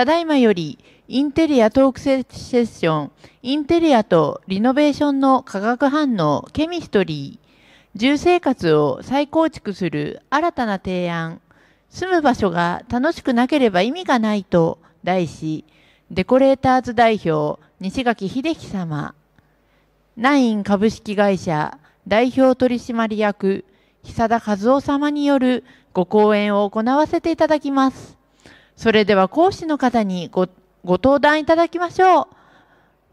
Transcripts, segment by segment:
ただいまより、インテリアトークセッション、インテリアとリノベーションの化学反応、ケミストリー、住生活を再構築する新たな提案、住む場所が楽しくなければ意味がないと題し、デコレーターズ代表、西垣秀樹様、ナイン株式会社代表取締役、久田和夫様によるご講演を行わせていただきます。それでは講師の方にごご登壇いただきましょう。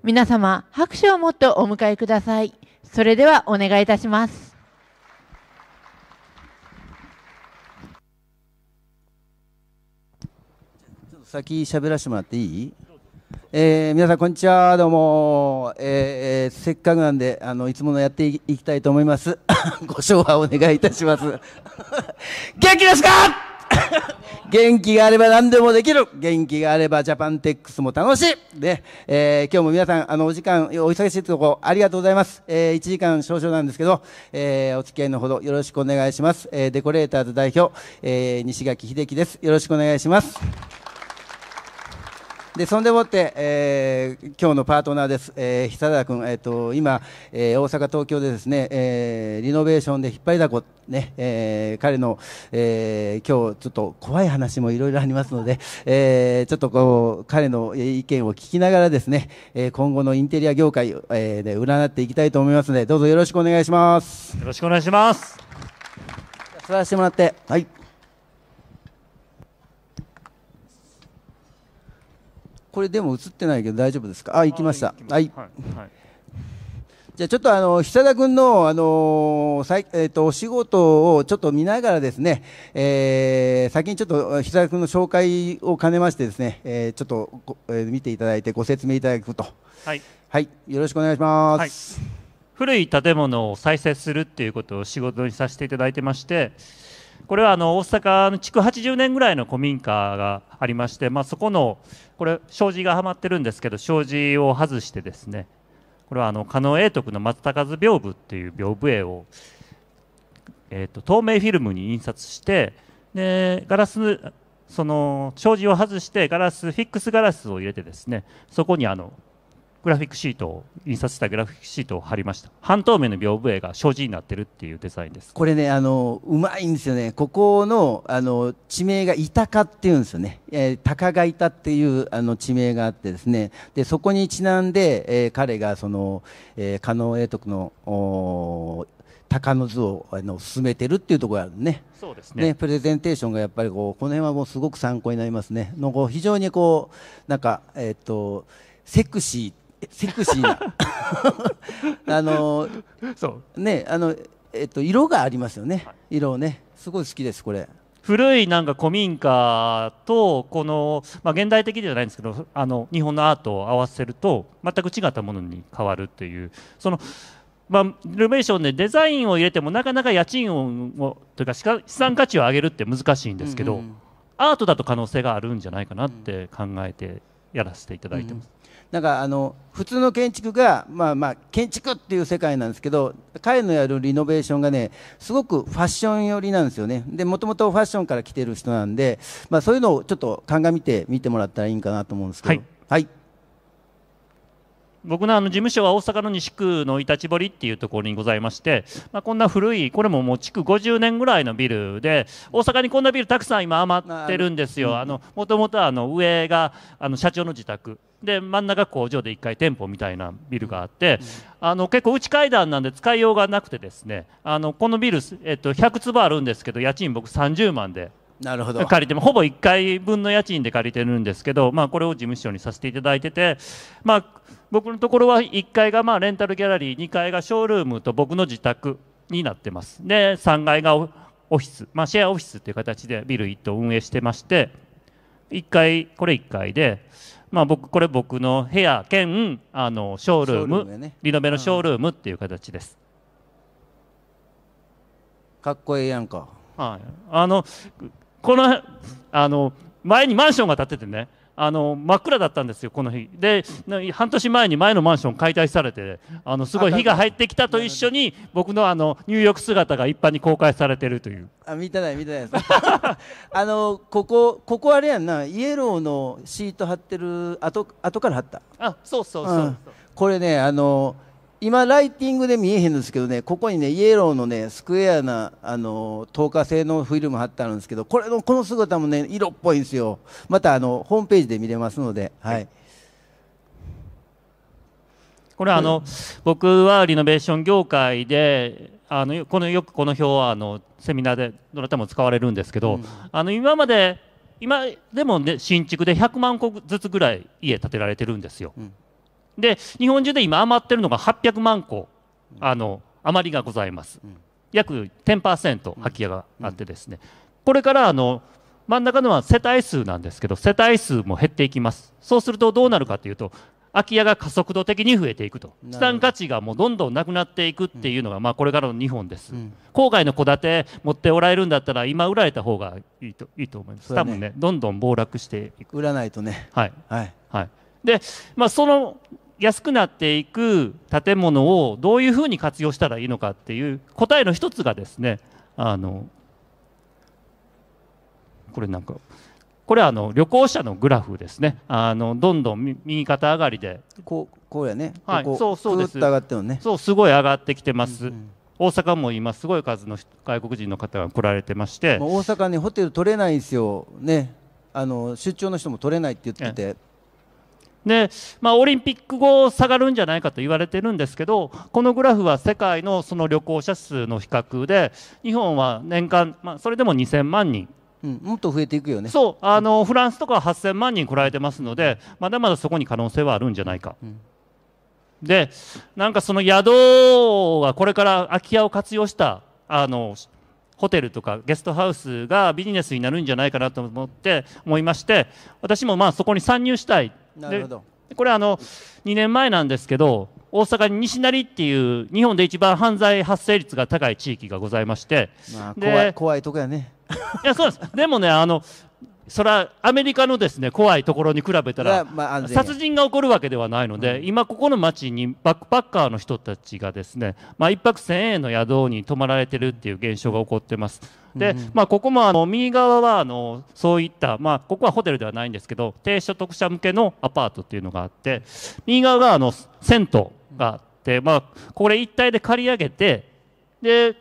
皆様、拍手をもってお迎えください。それではお願いいたします。先喋らせてもらっていいえー、皆さんこんにちはどうも、えー、えー、せっかくなんであのいつものやっていきたいと思います ご昭和お願いいたします 元気ですか 元気があれば何でもできる元気があればジャパンテックスも楽しいね、えー、今日も皆さんあのお時間お忙しいとこありがとうございます、えー、1時間少々なんですけど、えー、お付き合いのほどよろしくお願いします、えデコレーターズ代表、え西垣秀樹ですよろしくお願いしますでそんでもって、えー、今日のパートナーです、えー、久田君、えーと、今、えー、大阪、東京でですね、えー、リノベーションで引っ張りだこ、ねえー、彼の、えー、今日ちょっと怖い話もいろいろありますので、えー、ちょっとこう彼の意見を聞きながらですね、えー、今後のインテリア業界、えー、で占っていきたいと思いますのでどうぞよろしくお願いします。よろしくお願いします座らせてもらって、はいこれでも映ってないけど大丈夫ですかあ行きましたはい、はいはいじゃあちょっとあの久田君のあのさいえっ、ー、とお仕事をちょっと見ながらですね、えー、先にちょっと久田君の紹介を兼ねましてですね、えー、ちょっとえー、見ていただいてご説明いただくとはい、はい、よろしくお願いします、はい、古い建物を再生するっていうことを仕事にさせていただいてまして。これはあの大阪の築80年ぐらいの古民家がありまして、まあ、そこのこれ障子がはまってるんですけど障子を外してですねこれはあの狩野英徳の松高図屏風っていう屏風絵を、えーと透明フィルムに印刷してでガラスその障子を外してガラスフィックスガラスを入れてですねそこにあのグラフィックシートを印刷したグラフィックシートを貼りました半透明の屏風絵が障子になってるっていうデザインですこれねあのうまいんですよねここのあの地名がイタカっていうんですよね、えー、鷹がいたっていうあの地名があってですねでそこにちなんで、えー、彼がその、えー、加納英徳のお鷹の図をあの進めてるっていうところがあるねそうですね、ね、プレゼンテーションがやっぱりこうこの辺はもうすごく参考になりますねのこう非常にこうなんかえっ、とセクシーセクシーな あのそうねあのえっと色がありますよね、はい、色ねすごい好きですこれ古いなんか古民家とこの、まあ、現代的ではないんですけどあの日本のアートを合わせると全く違ったものに変わるというそのまあ、ルメーションでデザインを入れてもなかなか家賃をというか資産価値を上げるって難しいんですけど、うんうん、アートだと可能性があるんじゃないかなって考えてやらせていただいてます。うん、なんかあの普通の建築が、まあ、まあ建築っていう世界なんですけど彼のやるリノベーションがねすごくファッション寄りなんですよねでもともとファッションから来てる人なんで、まあ、そういうのをちょっと鑑みて見てもらったらいいんかなと思うんですけど。はい、はい僕のあの事務所は大阪の西区のいたち堀っていうところにございまして、まあ、こんな古いこれももう築50年ぐらいのビルで大阪にこんなビルたくさん今余ってるんですよもともとあの上があの社長の自宅で真ん中工場で1階店舗みたいなビルがあって、あの結構内階段なんで使いようがなくてですねあのこのビル、えっと、100坪あるんですけど家賃僕30万でなるほど借りてもほぼ1回分の家賃で借りてるんですけど、まあ、これを事務所にさせていただいてて、まあ、僕のところは1階がまあレンタルギャラリー2階がショールームと僕の自宅になってますで3階がオフィス、まあ、シェアオフィスという形でビル1棟運営してまして1階これ1階で、まあ僕、これ僕の部屋兼あのショールーム、ね、リノベのショールームっていう形です。かっこええやんか。はい、あのこのあの前にマンションが建っててねあの真っ暗だったんですよ、この日。で、半年前に前のマンション解体されて、あのすごい火が入ってきたと一緒に、僕のあの入浴姿が一般に公開されてるという。あ見てない、見てないです。あのここ、ここあれやんな、イエローのシート貼ってる後、後から貼った。あそうそうそう、うん、これねあの今ライティングで見えへんですけどねここにねイエローのねスクエアなあの透過性のフィルム貼ってあるんですけどこれのこの姿もね色っぽいんですよまたあのホームページで見れますのではい、これはあの、僕はリノベーション業界であのこのよくこの表はあのセミナーでどなたも使われるんですけど、うん、あの今まで今でも、ね、新築で100万戸ずつぐらい家建てられてるんですよ。うんで日本中で今余ってるのが800万個あの余りがございます、約10%空き家があってですね、これからあの真ん中のは世帯数なんですけど世帯数も減っていきますそうするとどうなるかというと空き家が加速度的に増えていくと資産価値がもうどんどんなくなっていくっていうのが、まあ、これからの日本です、うん、郊外の戸建て持っておられるんだったら今売られた方がいいといいと思います、ね、多分ねどんどん暴落していく売らないとねはい、はいはい、で、まあ、その安くなっていく建物をどういうふうに活用したらいいのかっていう答えの一つがですねあのこれなんかこれはあの旅行者のグラフですねあのどんどん右肩上がりでこうこうやねはいそうそうです上がってねそうすごい上がってきてます、うんうん大阪も今すごい数の外国人の方が来られてまして大阪にホテル取れないんですよねあの出張の人も取れないって言ってて、で、まあ、オリンピック後下がるんじゃないかと言われてるんですけどこのグラフは世界のその旅行者数の比較で日本は年間、まあ、それでも2000万人うん、もっと増えていくよねそうあの、フランスとかは8000万人来られてますのでまだまだそこに可能性はあるんじゃないか、うん、でなんかその宿はこれから空き家を活用したあのホテルとかゲストハウスがビジネスになるんじゃないかなと思って思いまして私もまあそこに参入したいなるほどこれあの2年前なんですけど大阪に西成っていう日本で一番犯罪発生率が高い地域がございまして、まあ、怖い怖いとこやねいやそうですでもねあのそれはアメリカのですね怖いところに比べたら、まあ、殺人が起こるわけではないので、うん、今ここの町にバックパッカーの人たちがですね、まあ、1泊1000円の宿に泊まられてるっていう現象が起こってます。で、まあ、ここもあの右側はあのそういった、まあ、ここはホテルではないんですけど低所得者向けのアパートっていうのがあって右側があの銭湯があって、まあ、これ一体で借り上げてで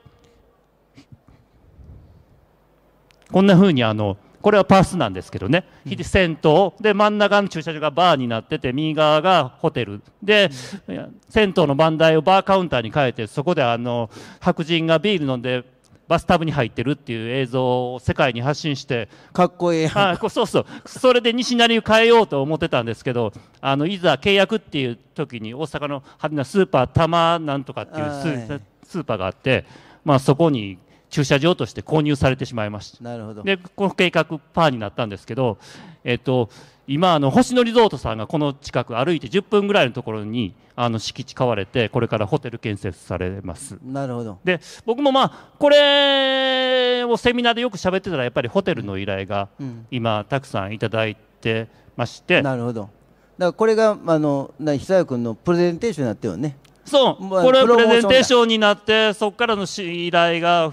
こんなふうにあのこれはパスなんですけどね、うん、銭湯で真ん中の駐車場がバーになってて右側がホテルで、うん、銭湯の番台をバーカウンターに変えてそこであの白人がビール飲んでバスタブに入ってるっていう映像を世界に発信してかっこいいあそうそうそれで西成を変えようと思ってたんですけどあのいざ契約っていう時に大阪の派手なスーパー玉なんとかっていうスーパーがあって、まあ、そこに駐車場として購入されてしまいましたなるほどでこの計画パーになったんですけど、えっと、今あの星野リゾートさんがこの近く歩いて10分ぐらいのところにあの敷地買われてこれからホテル建設されますなるほどで僕もまあこれをセミナーでよく喋ってたらやっぱりホテルの依頼が今たくさんいただいてまして、うん、なるほどだからこれがあの久代君のプレゼンテーションになってよねそう、これプレゼンテーションになってそこからの依頼が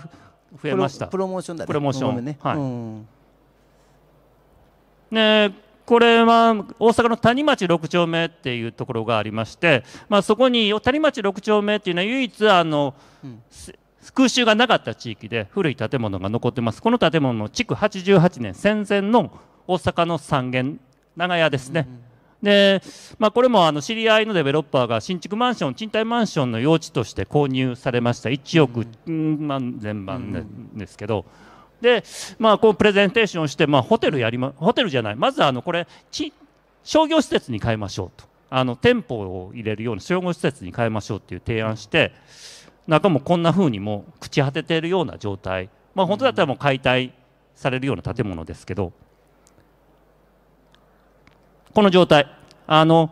増えましたプロモーションだねプロモーション、ね、はい、うん、ねこれは大阪の谷町6丁目っていうところがありまして、まあ、そこに谷町6丁目っていうのは唯一あの、うん、空襲がなかった地域で古い建物が残ってますこの建物の築88年戦前の大阪の三軒長屋ですね、うんうんで、まあ、これもあの知り合いのデベロッパーが新築マンション賃貸マンションの用地として購入されました1億、万千万ですけど、で、まあ、こうプレゼンテーションして、まあ、ホテルやりまホテルじゃないまずあのこれ商業施設に変えましょうとあの店舗を入れるような商業施設に変えましょうっていう提案して中もこんな風にもう朽ち果てているような状態、まあ、本当だったらもう解体されるような建物ですけどこの状態。あの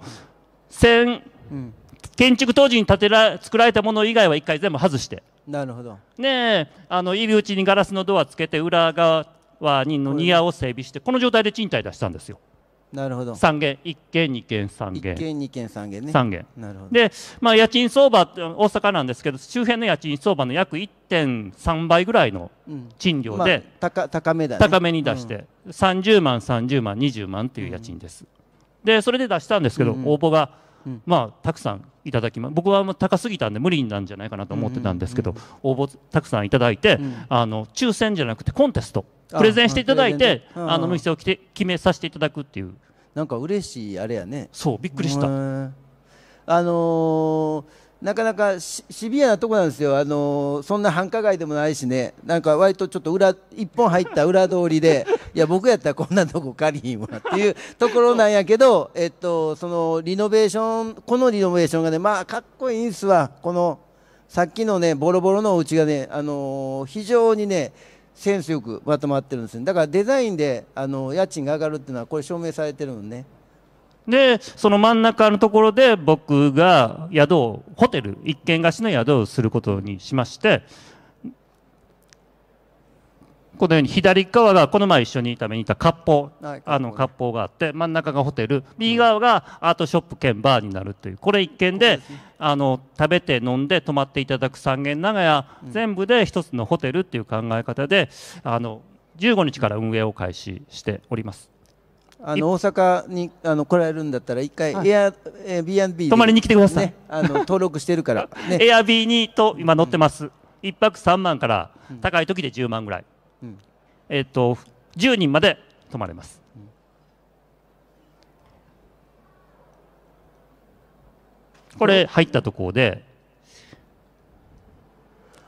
戦、うん、建築当時に建てら作られたもの以外は一回全部外して。なるほど。ねあの入り口にガラスのドアつけて裏側にの庭を整備してこの状態で賃貸出したんですよ。なるほど。三軒一軒二軒三軒。一軒二軒三軒ね。三軒。なるほど。で、まあ家賃相場って大阪なんですけど周辺の家賃相場の約1.3倍ぐらいの賃料で、うんまあ、高高めだ、ね、高めに出して、うん、30万30万20万という家賃です。うんでそれで出したんですけど、応募が、まあ、たくさんいただきま僕はもう高すぎたんで無理なんじゃないかなと思ってたんですけど、応募たくさんいただいて、あの抽選じゃなくてコンテストプレゼンしていただいてあのお店をき決めさせていただくっていうなんか嬉しいあれやねそうびっくりしたあのーなかなかシビアなとこなんですよ、あのそんな繁華街でもないしね、なんか割とちょっと裏一本入った裏通りで、いや、僕やったらこんなとこ借りひんわっていうところなんやけど、えっと、そのリノベーション、このリノベーションがね、まあ、かっこいいんすわ、このさっきのね、ボロボロのお家がね、あの非常にね、センスよくまとまってるんですだからデザインであの家賃が上がるっていうのは、これ、証明されてるのね。で、その真ん中のところで僕が宿を、ホテル、一軒貸しの宿をすることにしまして、このように左側がこの前一緒に食べに行った割烹、はい、あの割烹があって真ん中がホテル右側がアートショップ兼バーになるというこれ一軒で、ね、あの食べて飲んで泊まっていただく三軒長屋、うん、全部で一つのホテルっていう考え方であの15日から運営を開始しております。あの大阪にあの来られるんだったら一回エア、えー、B&B 泊まりに来てください、ね、あの登録してるから、ね、エア B にと今乗ってます、う1泊3万から高い時で10万ぐらい、うん、えっと10人まで泊まれます、これ入ったところで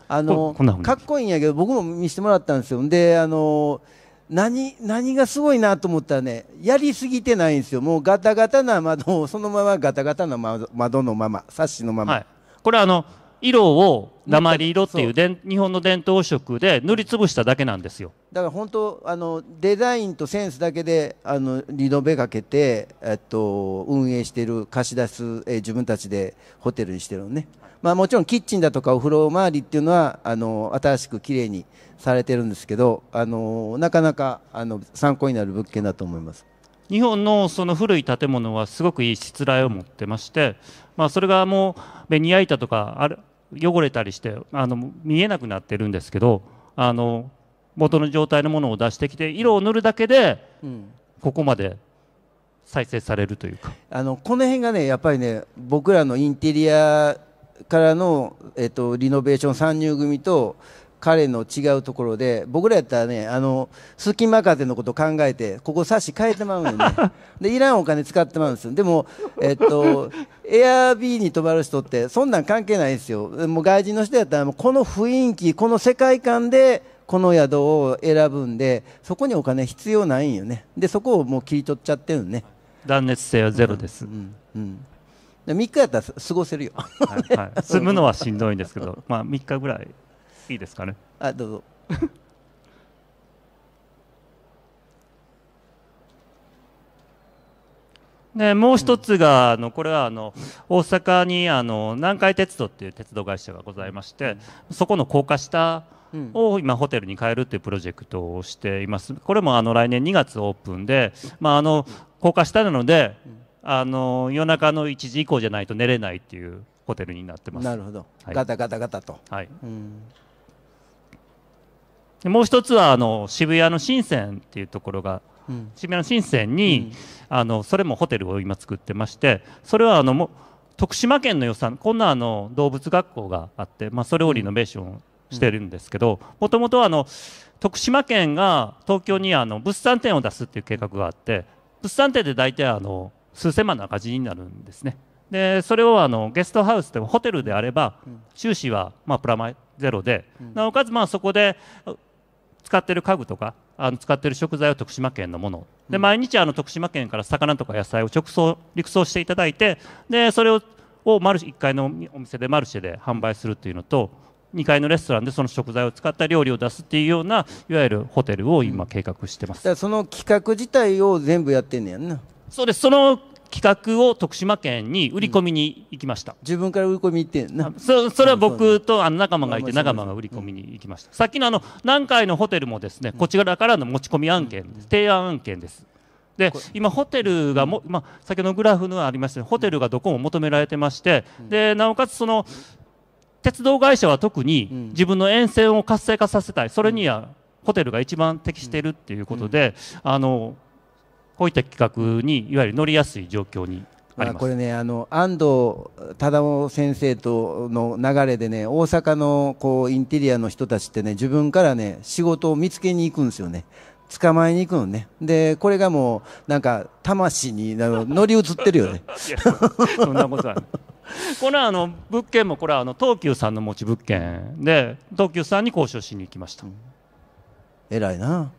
あのかっこいいんやけど僕も見せてもらったんですよであの何何がすごいなと思ったらねやりすぎてないんですよもうガタガタな窓をそのままガタガタな窓のままサッシのまま、はい、これあの色を鉛色っていうで日本の伝統色で塗りつぶしただけなんですよだから本当あのデザインとセンスだけであのリノベかけて、えっと、運営してる貸し出す、え自分たちでホテルにしてるのね。まあ、もちろんキッチンだとかお風呂周りっていうのはあの新しくきれいにされてるんですけどあのなかなかあの参考になる物件だと思います。日本のその古い建物はすごくいいしつらいを持ってまして、まあ、それがもうベニヤ板とかある汚れたりしてあの見えなくなってるんですけどあの元の状態のものを出してきて色を塗るだけで、ここまで再生されるというか、あのこの辺がねやっぱりね僕らのインテリアからの、えっと、リノベーション参入組と彼の違うところで僕らやったらねあの隙間風のこと考えてここ差し変えてまうんよね でいらんお金使ってまうんですよでもえっとエアビーに泊まる人ってそんなん関係ないんですよもう外人の人やったらもうこの雰囲気この世界観でこの宿を選ぶんでそこにお金必要ないんよねでそこをもう切り取っちゃってるね断熱性はゼロです、うんうん、うんで3日やったら過ごせるよ、はいはい、住むのはしんどいんですけどまあ3日ぐらいいいですかねあどうぞ でもう一つが、あのこれはあの大阪にあの南海鉄道っていう鉄道会社がございまして、そこの高架下を今ホテルに変えるっていうプロジェクトをしています。これもあの来年2月オープンで、まああの高架下なので、うんあの夜中の1時以降じゃないと寝れないっていうホテルになってます。なるほど、はい、ガタガタガタと、はいうん、もう一つはあの渋谷の深セっていうところが、うん、渋谷の深セに、うん、あのそれもホテルを今作ってましてそれはあのも徳島県の予算こんなあの動物学校があって、まあ、それをリノベーションしてるんですけどもともとはあの徳島県が東京にあの物産展を出すっていう計画があって物産展で大体あの数千万の赤字になるんですね。でそれをあのゲストハウスでホテルであれば収支はまプラマイゼロで、なおかつまあそこで使ってる家具とかあの使ってる食材は徳島県のもので毎日あの徳島県から魚とか野菜を直送陸送していただいてでそれををマル1階のお店でマルシェで販売するというのと2階のレストランでその食材を使った料理を出すっていうようないわゆるホテルを今計画してます、うん、その企画自体を全部やってんねやんなそうですその企画を徳島県に売り込みに行きました、自分から売り込み行ってなそそれは僕とあの仲間がいて仲間が売り込みに行きました、さっきのあの南海のホテルもですねこちらからの持ち込み案件、提案案件ですで今、ホテルがも、まあ、先ほどのグラフにありましたようにホテルがどこも求められてまして、でなおかつその鉄道会社は特に自分の沿線を活性化させたいそれにはホテルが一番適しているっていうことで、あのこういった企画にいわゆる乗りやすい状況にありこれねあの安藤忠夫先生との流れでね大阪のこうインテリアの人たちってね自分からね仕事を見つけに行くんですよね捕まえに行くのねでこれがもうなんか魂に 乗り移ってるよねそんなことはこれはあの物件もこれはあの東急さんの持ち物件で東急さんに交渉しに行きました、偉いな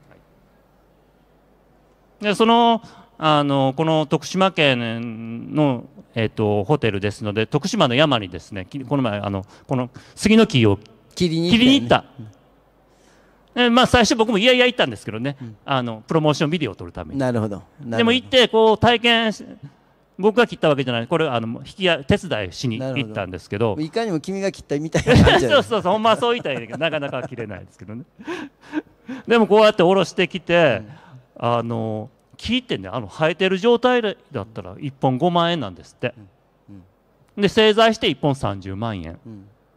でそのあのこの徳島県の、えーと、ホテルですので徳島の山にですねこの前あのこの杉の木を切りに行った、ね、まあ、最初僕もいやいや行ったんですけどね、うん、あのプロモーションビデオを撮るためになるほどでも行ってこう体験僕が切ったわけじゃないこれあの引きや手伝いしに行ったんですけどいかにも君が切ったみたいな そうそうそうほんまそう言いたいんだけどなかなか切れないですけどねでもこうやって下ろしてきて、うん、あの木ってねあの生えてる状態だったら1本5万円なんですって、で製材して1本30万円、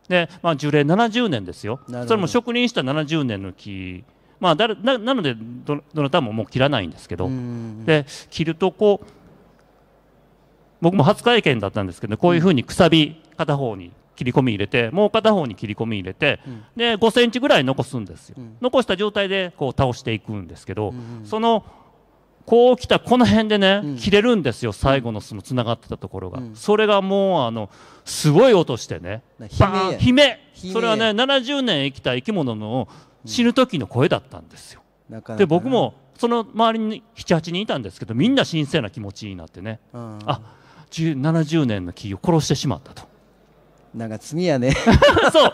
で、まあ、樹齢70年ですよそれも職人した70年の木まあだななのでどどなたももう切らないんですけどで切るとこう僕も初体験だったんですけどこういうふうにくさび片方に切り込み入れてもう片方に切り込み入れて、うん、で5センチぐらい残すんですよ、うん、残した状態でこう倒していくんですけど、うんうん、そのこう来たこの辺でね、うん、切れるんですよ最後のそのつながってたところが、うん、それがもうあのすごい音してねバーン悲鳴それはね70年生きた生き物の死ぬ時の声だったんですよ。なかなかで僕もその周りに78人いたんですけどみんな神聖な気持ちになってね、うん、あ70年の木を殺してしまったと。なんか罪やね そう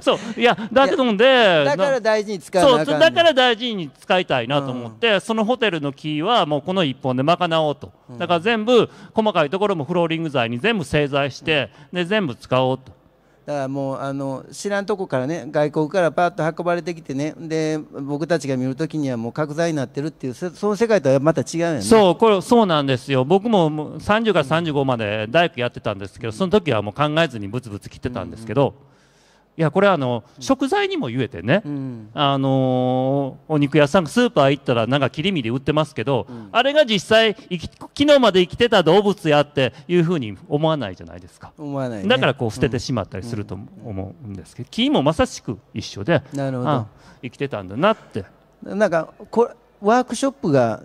そういやだけどでだから大事に使うそうだから大事に使いたいなと思って、うん、そのホテルの木はもうこの1本で賄おうと、だから全部細かいところもフローリング材に全部製材して、で全部使おうとだからもうあの知らんとこからね外国からパッと運ばれてきてねで僕たちが見るときにはもう角材になってるっていうその世界とはまた違うよねそうこれそうなんですよ僕も30から35まで大工やってたんですけどその時はもう考えずにブツブツ切ってたんですけど、うんうんいやこれあの食材にも言えてね、うん、あのー、お肉屋さんスーパー行ったらなんか切り身で売ってますけど、うん、あれが実際昨日まで生きてた動物やっていうふうに思わないじゃないですか思わない、ね、だからこう捨ててしまったりすると思うんですけど、木もまさしく一緒でなるほど生きてたんだなってなんかこれワークショップが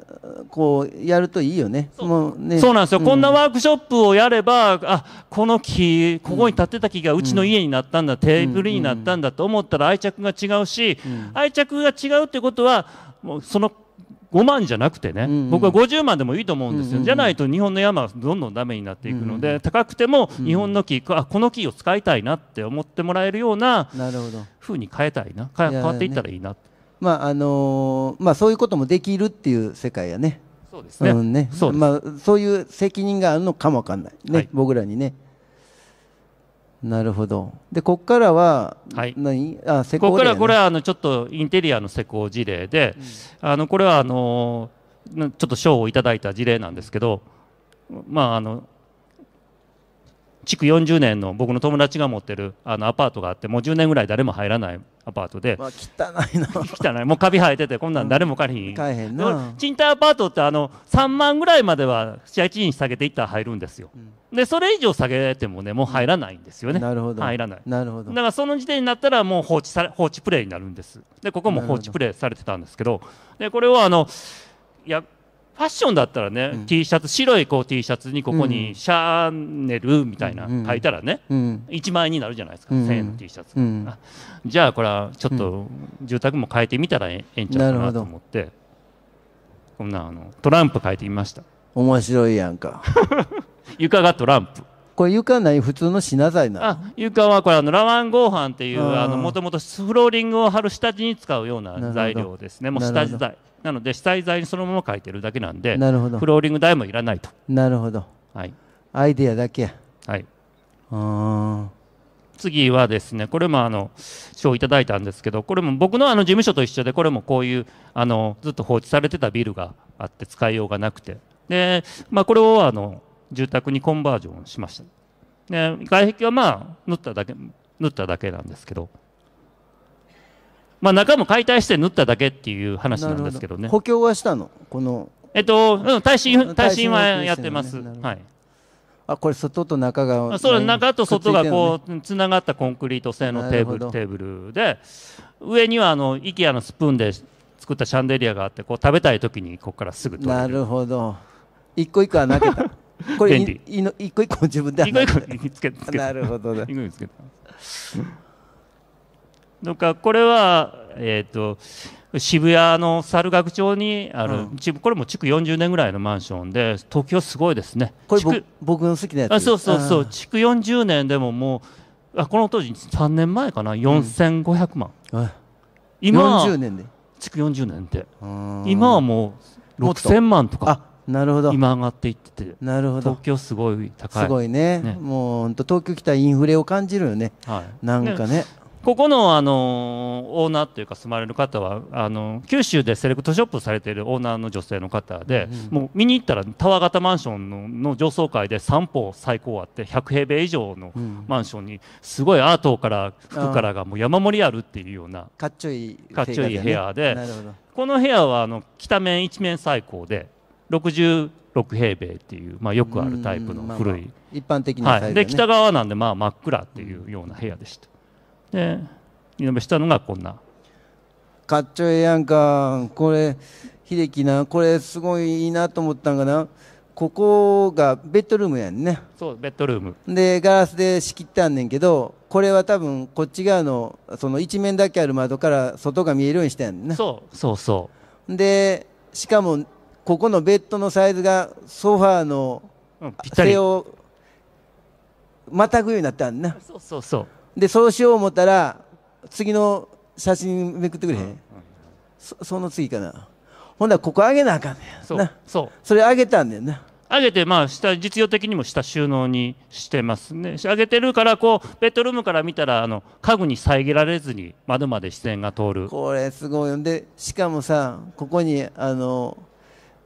こうやるといいよね。もうねそうなんですよ、うん、こんなワークショップをやればあこの木ここに建てた木がうちの家になったんだ、うん、テーブルになったんだと思ったら愛着が違うし、うん、愛着が違うってことはもうその5万じゃなくてね、うんうん、僕は50万でもいいと思うんですよ、うんうん、じゃないと日本の山はどんどんダメになっていくので、うんうん、高くても日本の木、あこの木を使いたいなって思ってもらえるようなふうに変えたいな変わっていったらいいなって。まああのまあ、そういうこともできるっていう世界やね。そうですね,、うんねそうまあ、そういう責任があるのかもわかんない、ね、はい、僕らにね。なるほど。で、ここからは、はい、何あ施工、ね、ここからこれはあのちょっとインテリアの施工事例で、うん、あのこれはあのちょっと賞をいただいた事例なんですけど、まあ、あの築40年の僕の友達が持ってるあのアパートがあってもう10年ぐらい誰も入らないアパートで、まあ、汚いの 汚いもうカビ生えててこんなん誰も借りひん、うん、賃貸アパートってあの3万ぐらいまでは合賃下げていったら入るんですよ、うん、でそれ以上下げてもねもう入らないんですよね、うん、なるほど入らないなるほどだからその時点になったらもう放置され放置プレイになるんですでここも放置プレイされてたんですけどでこれをあのいやファッションだったらね、うん、T シャツ白いこう T シャツにここにシャーネルみたいな書いたらね、うん、1万円になるじゃないですか、うん、1000円の T シャツ、うん、じゃあこれはちょっと住宅も変えてみたらええんちゃうかなと思ってこんなあのトランプ変えてみました面白いやんか 床がトランプこれ床ない普通の品材なあ床はこれあのラワン合板っていうもともとフローリングを張る下地に使うような材料ですねもう下地材なので下地材にそのまま書いてるだけなんでなるほどフローリング台もいらないとなるほど、はい、アイデアだけはいあ次はですねこれもあの賞をいただいたんですけどこれも僕のあの事務所と一緒でこれもこういうあのずっと放置されてたビルがあって使いようがなくてで、まあ、これをあの住宅にコンバージョンしましたで外壁はまあ塗っただけ塗っただけなんですけどまあ中も解体して塗っただけっていう話なんですけどね補強はしたのこのえっと、うん、耐震耐震はやってます、ね、はいあこれ外と中がそう中と外がこうつな、がったコンクリート製のテーブルテーブルで上にはあの IKEA のスプーンで作ったシャンデリアがあってこう食べたい時にここからすぐなるほど一個一個は投げた これいいの一個一個自分で一個一個つけつけ なるほどね。一個見つけた。なんかこれはえっ、ー、と。渋谷の猿楽町にある、うん、これも築40年ぐらいのマンションで東京すごいですねこれ僕の好きなやつあそうそうそう築40年でももうあこの当時3年前かな4500万、うん、今40年で築40年って今はもう6000万とかなるほど今上がっていっててなるほど東京すごい高いすごいね、ね、もう本当東京来たらインフレを感じるよね、はい、なんかねここの、あのオーナーというか住まれる方はあの九州でセレクトショップされているオーナーの女性の方で、うん、もう見に行ったらタワー型マンションのの上層階で3歩最高あって100平米以上のマンションにすごいアートから服からがもう山盛りあるっていうようなかっちょいい、かっちょいい部屋でこの部屋はあの北面一面最高で。66平米っていう、まあ、よくあるタイプの古い、まあまあ、一般的な、ねはい、で北側なんでまあ真っ暗っていうような部屋でしたで二度目したのがこんなかっちょええやんかこれ秀樹なこれすごいいいなと思ったんかなここがベッドルームやんねそうベッドルームでガラスで仕切ってあんねんけどこれは多分こっち側のその一面だけある窓から外が見えるようにしてんねそうそうそうでしかもここのベッドのサイズがソファーの背をまたぐようになったんなそうそうそうでそうしよう思ったら次の写真めくってくれへん、うんうん、そその次かなほんならここ上げなあかんねんそうそうそれ上げたんだよな上げて、まあ、下実用的にも下収納にしてますね上げてるからこうベッドルームから見たらあの家具に遮られずに窓まで視線が通るこれすごいよでしかもさここにあの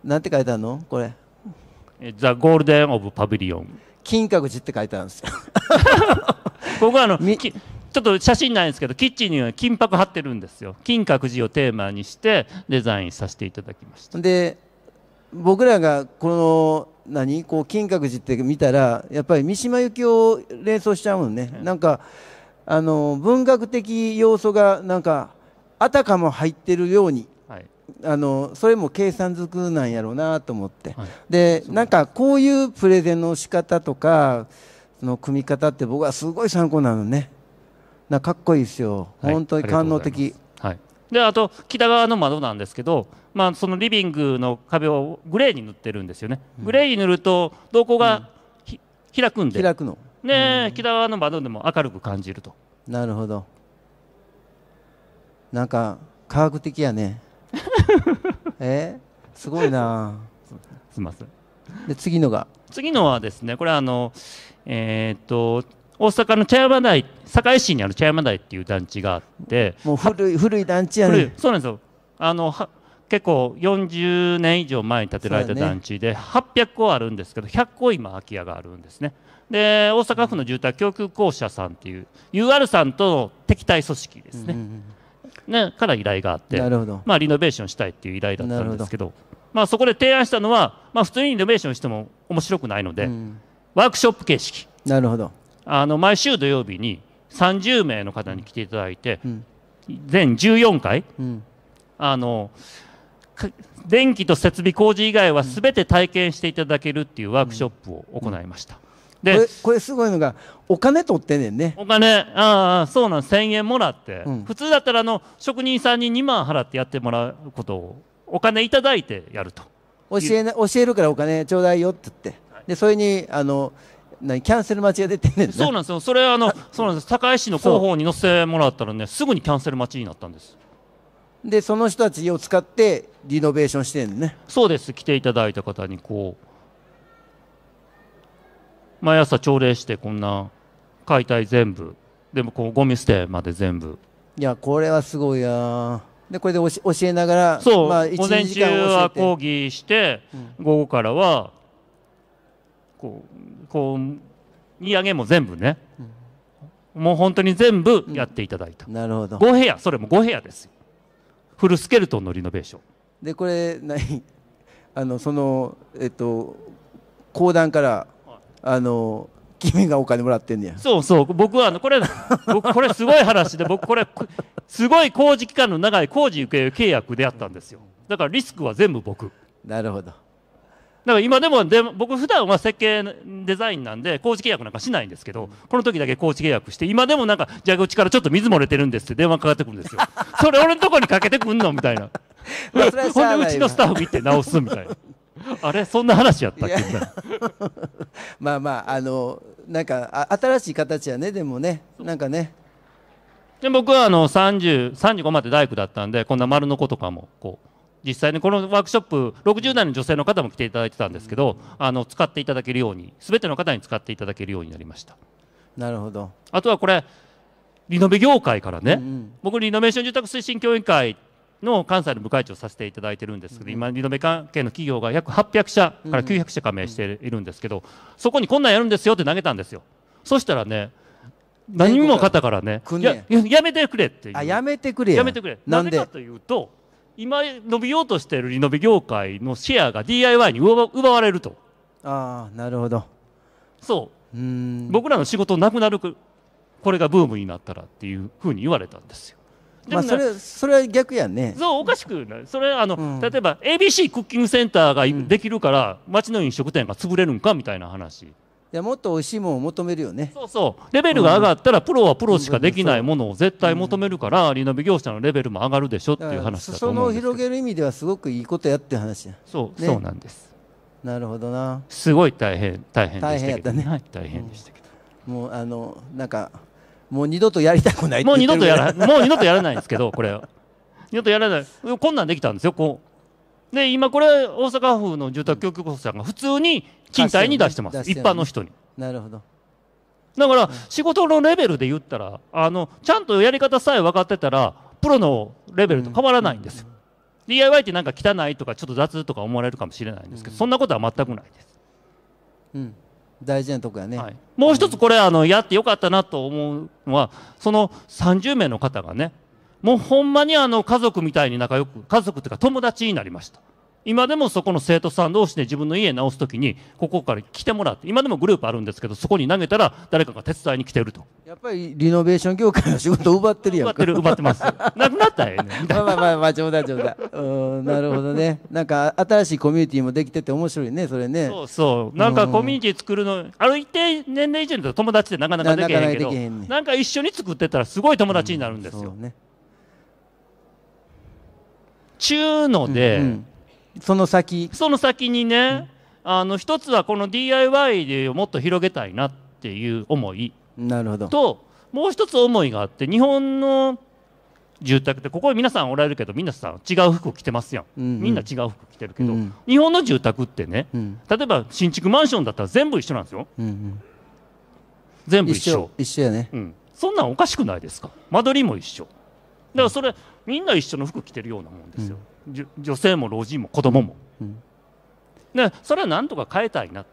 なんて書いてあるのこれ。ザ・ゴールデン・オブ・パビリオン。金閣寺って書いてあるんですよ。僕 はあのきちょっと写真ないんですけどキッチンには金箔貼ってるんですよ金閣寺をテーマにしてデザインさせていただきましたで僕らがこの何こう金閣寺って見たらやっぱり三島由紀夫連想しちゃうのね、はい、なんかあの文学的要素がなんかあたかも入ってるようにあのそれも計算づくなんやろうなと思って、はい、でなんかこういうプレゼンの仕方とかの組み方って僕はすごい参考なのねなかっこいいですよ、はい、本当に官能的あはいであと北側の窓なんですけど、まあ、そのリビングの壁をグレーに塗ってるんですよね、グレーに塗ると瞳孔が、うん、開くんで開くの、ね北側の窓でも明るく感じるとなるほどなんか科学的やね えすごいなすみませんで次のが次のはですねこれはあのえー、っと大阪の茶山台堺市にある茶山台っていう団地があってもう古い古い団地やねそうなんですよあの結構40年以上前に建てられた団地で800戸あるんですけど100戸今空き家があるんですねで大阪府の住宅供給公社さんっていう UR さんとの敵対組織ですね、うんうんうんね、から依頼があってまあ、リノベーションしたいっていう依頼だったんですけどまあ、そこで提案したのは、まあ、普通にリノベーションしても面白くないので、うん、ワークショップ形式なるほどあの毎週土曜日に30名の方に来ていただいて、うん、全14回、うん、あの電気と設備工事以外は全て体験していただけるっていうワークショップを行いました。でこれすごいのがお金取ってねんねお金ああそうなん1,000円もらって、うん、普通だったらあの職人さんに2万払ってやってもらうことをお金いただいてやると教えな教えるからお金ちょうだいよって言って、はい、でそれにあの何キャンセル待ちが出てんねんそうなんですよそれあの そうなんです高市の広報に載せてもらったらねすぐにキャンセル待ちになったんですでその人たちを使ってリノベーションしてんねそうです来ていただいた方にこう毎朝朝礼してこんな解体全部でもこうゴミ捨てまで全部いやこれはすごいなでこれで教えながらそう、まあ、午前中は講義して、うん、午後からはこうこう荷上げも全部ね、うん、もう本当に全部やっていただいた、うん、なるほど5部屋それも5部屋ですフルスケルトンのリノベーションでこれ何 あのそのえっと講談からあの君がお金もらってんねやそうそう僕はあのこれ僕これすごい話で僕これすごい工事期間の長い工事受け契約であったんですよだからリスクは全部僕なるほどだから今でもで僕普段は設計デザインなんで工事契約なんかしないんですけどこの時だけ工事契約して今でもなんか蛇口からちょっと水漏れてるんですって電話かかってくるんですよそれ俺のとこにかけてくんのみたいな ほんでうちのスタッフ行って直すみたいな あれそんな話やったっけ まあまああのなんかあ新しい形やねでもねなんかねで僕はあの30 35まで大工だったんでこんな丸の子とかもこう実際にこのワークショップ60代の女性の方も来ていただいてたんですけど、うん、あの使っていただけるように全ての方に使っていただけるようになりましたなるほどあとはこれリノベ業界からね、うんうん、僕リノベーション住宅推進協議会の関西の部会長をさせていただいてるんですけど、今、リノベ関係の企業が約800社から900社加盟しているんですけど、そこにこんなんやるんですよって投げたんですよ。そしたらね、何も方からね、ややめてくれってあ、やめてくれやめてくれ。なぜかというと、今伸びようとしているリノベ業界のシェアが DIY に奪われると。ああ、なるほど。そう。うん僕らの仕事なくなるこれがブームになったらっていうふうに言われたんですよ。まあ、それそれは逆やねそうおかしくないそれあの、うん、例えば ABC クッキングセンターができるから、街町の飲食店が潰れるんかみたいな話いやもっと美味しいものを求めるよねそうそうレベルが上がったら、うん、プロはプロしかできないものを絶対求めるから、リノベ業者のレベルも上がるでしょっていう話だと思うんですけど広げる意味ではすごくいいことやって話そう、ね、そうなんですなるほどなすごい大変大変でしたけど大変やったね、はい、大変でしたけど、もうあのなんかもう二度とやりたくないもう二度とやらもう二度とやらないんですけどこれ二度とやらないこんなんできたんですよこうで今これ大阪府の住宅供給補さんが普通に賃貸に出してます、ね、一般の人になるほどだから仕事のレベルで言ったらあのちゃんとやり方さえ分かってたらプロのレベルと変わらないんですよ、うんうん、DIY ってなんか汚いとかちょっと雑とか思われるかもしれないんですけど、うん、そんなことは全くないです、うん大事なとこやね、はい、もう一つこれあのやってよかったなと思うのはその30名の方がねもうほんまにあの家族みたいに仲良く家族というか友達になりました。今でもそこの生徒さん同士で自分の家直すときにここから来てもらって今でもグループあるんですけどそこに投げたら誰かが手伝いに来てるとやっぱりリノベーション業界の仕事奪ってるやんか奪ってる奪ってますなくなったらええねん まあまあまあまあ冗談冗談うんなるほどねなんか新しいコミュニティもできてて面白いねそれねそうそうなんかコミュニティ作るの、ある一定年齢以上だと友達でなかなかできへんけどなんか一緒に作ってたらすごい友達になるんですよ、うんね、中ので、うんうんその先その先にね、うん、あの一つはこの DIY でもっと広げたいなっていう思いなるほどともう一つ思いがあって日本の住宅ってここに皆さんおられるけどみんなさ違う服着てますやん、うんうん、みんな違う服着てるけど、うん、日本の住宅ってね、うん、例えば新築マンションだったら全部一緒なんですよ、うんうん、全部一緒一緒やね、うん、そんなんおかしくないですか間取りも一緒だからそれみんな一緒の服着てるようなもんですよ、うん女性も老人も子供も、うん、でそれはなんとか変えたいな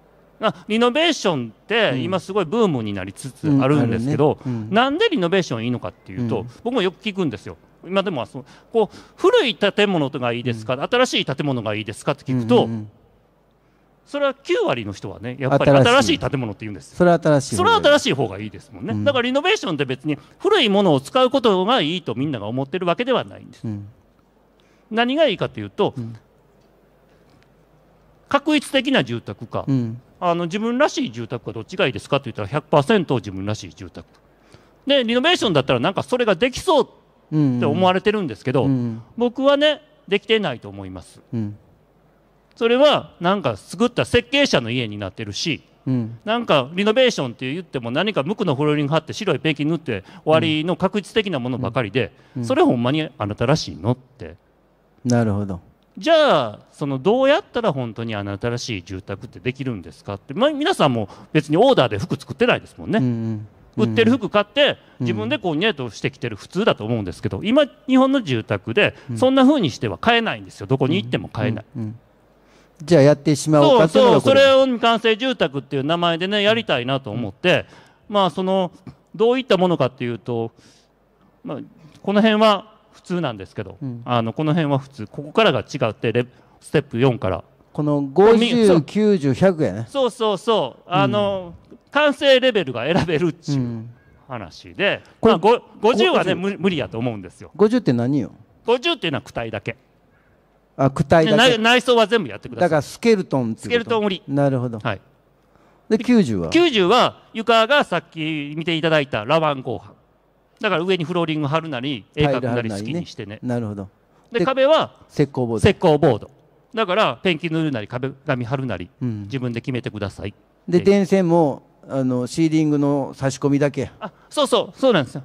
リノベーションって今すごいブームになりつつあるんですけど、うんうんね、なんでリノベーションいいのかっていうと、僕もよく聞くんですよ今でもそこう古い建物がいいですか、新しい建物がいいですかって聞くと、うんうんうんそれは9割の人はねやっぱり新しい建物って言うんですそれは新しいそれは新しい方がいいですもんね、うん、だからリノベーションって別に古いものを使うことがいいとみんなが思ってるわけではないんです、う何がいいかというと、うん、確一的な住宅か、うん、あの自分らしい住宅かどっちがいいですかと言ったら100%自分らしい住宅でリノベーションだったらなんかそれができそうって思われてるんですけど、うんうん、僕はねできてないと思います、うん、それはなんか作った設計者の家になってるし、うん、なんかリノベーションって言っても何か無垢のフローリング貼って白いペンキ塗って終わりの確実的なものばかりで、それほんまにあなたらしいのってなるほどじゃあそのどうやったら本当にあの新しい住宅ってできるんですかって、まあ、皆さんも別にオーダーで服作ってないですもんね。うん売ってる服買って自分でこうニャートしてきてる普通だと思うんですけど今日本の住宅でそんなふうにしては買えないんですよどこに行っても買えない、うんうんうんじゃあやってしまおうかそそうそれを完成住宅っていう名前でねやりたいなと思って、うん、まあそのどういったものかっていうと、まあ、この辺は普通なんですけど、うん、あのこの辺は普通ここからが違ってレステップ4からこの5 0 9 0 1 0 0 1やねそうそうそうあの、うん、完成レベルが選べるっちゅう話で、うん、こまあ、50はね無理やと思うんですよ50って何よ50っていうのは躯体だけあ躯体だけ内装は全部やってくださいだからスケルトンってスケルトン無理なるほどはいで90は90は床がさっき見ていただいたラワン合板だから上にフローリング貼るなり鋭角なり好きにしてね、なるほどで壁は石膏ボード石膏ボードだからペンキ塗るなり壁紙貼るなり、うん、自分で決めてくださいで電線もあのシーリングの差し込みだけあそうそうそうなんですよ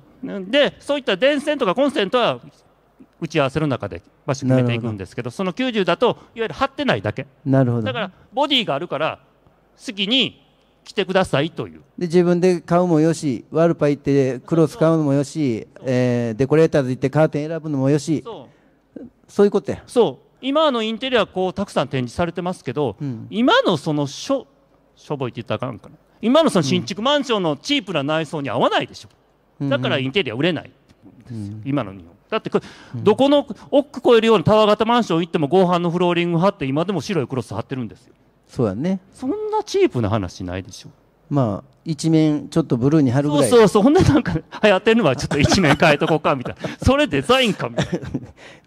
でそういった電線とかコンセントは打ち合わせの中で場所決めていくんですけどその90だといわゆる張ってないだけなるほどだからボディがあるから好きに来てくださいという。で自分で買うもよし、ワルパ行ってクロス買うのもよし、えー、デコレーターズ行ってカーテン選ぶのもよし、そういうことや。そう。今のインテリアこうたくさん展示されてますけど、うん、今のそのしょしょぼいって言ったらあかんかな。今のその新築マンションのチープな内装に合わないでしょ。うん、だからインテリア売れない、うん、今の日本。だってどこの奥越えるようなタワー型マンション行っても合板のフローリング貼って今でも白いクロス貼ってるんですよ。そうやねそんなチープな話ないでしょまあ一面ちょっとブルーに貼るぐらいそうそうそんななんか流行ってるのはちょっと一面変えとこうかみたいな それデザインかみたい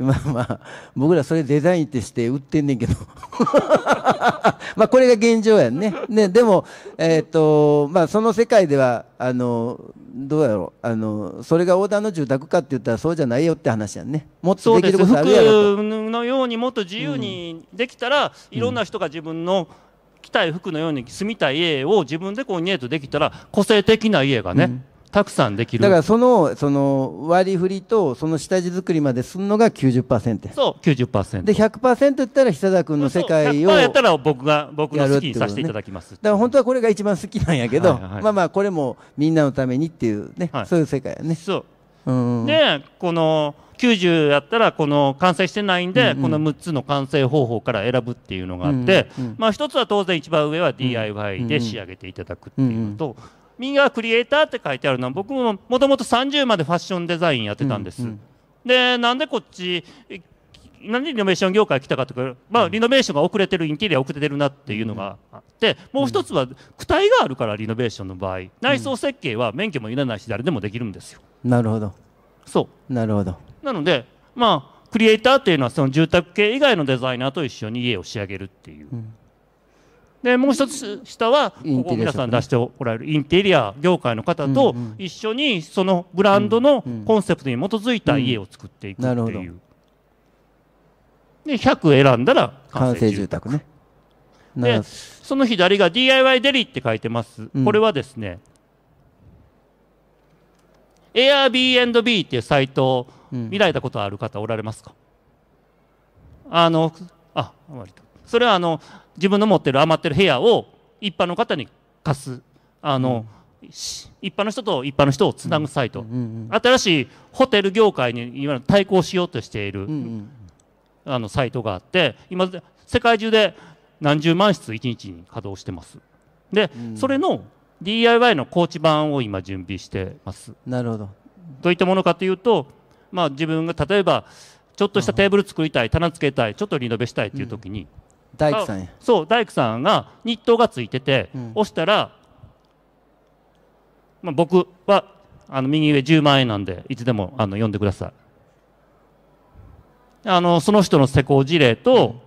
なまあまあ僕らそれデザインってして売ってんねんけど まあこれが現状やんねねでもえっ、ー、とまあその世界ではあのどうやろうあのそれが横断の住宅かって言ったらそうじゃないよって話やんねもっとできることあるやろとのようにもっと自由にできたら、うん、いろんな人が自分の、うん着たい服のように住みたい家を自分でコーディネートできたら個性的な家がね、うん、たくさんできるだからそのその割り振りとその下地作りまですんのが90%そう90%で100%言ったら久田君の世界を100%やったら僕が僕の好きにさせていただきます、ね、だから本当はこれが一番好きなんやけど、はいはい、まあまあこれもみんなのためにっていうね、はい、そういう世界やねそう、うん、でこの90やったらこの完成してないんで、うんうん、この6つの完成方法から選ぶっていうのがあって、うんうん、まあ、1つは当然一番上は DIY で仕上げていただくっていうのと。うんうん、右クリエイターって書いてあるのは僕ももともと30までファッションデザインやってたんです。うんうん、でなんでこっち何でリノベーション業界来たかとか、まあ、リノベーションが遅れてるインテリア遅れてるなっていうのがあってもう一つは躯体があるからリノベーションの場合内装設計は免許もいらないし誰でもできるんですよ。なるほどそうなるほどなのでまあクリエイターというのはその住宅系以外のデザイナーと一緒に家を仕上げるっていう。うん、でもう一つ下はここ皆さん出しておられるインテリア業界の方と一緒にそのブランドのコンセプトに基づいた家を作っていくっていう。で100選んだら完成住宅ね。でその左が DIY デリって書いてます。これはですね Airbnb っていうサイトを見られたことある方おられますか、うん、あのあ割とそれはあの自分の持ってる余ってる部屋を一般の方に貸すあの、うん、一般の人と一般の人をつなぐサイト、うんうんうん、新しいホテル業界に今対抗しようとしている、うんうん、あのサイトがあって今世界中で何十万室一日に稼働してますで、それの DIY のコーチ版を今準備してます。なるほど。どういったものかというと、まあ、自分が例えばちょっとしたテーブル作りたい棚つけたいちょっとリノベしたいという時に、うん、大工さんやそう大工さんがニットがついてて、うん、押したら、まあ、僕はあの右上10万円なんでいつでもあの呼んでくださいあのその人の施工事例と、うん、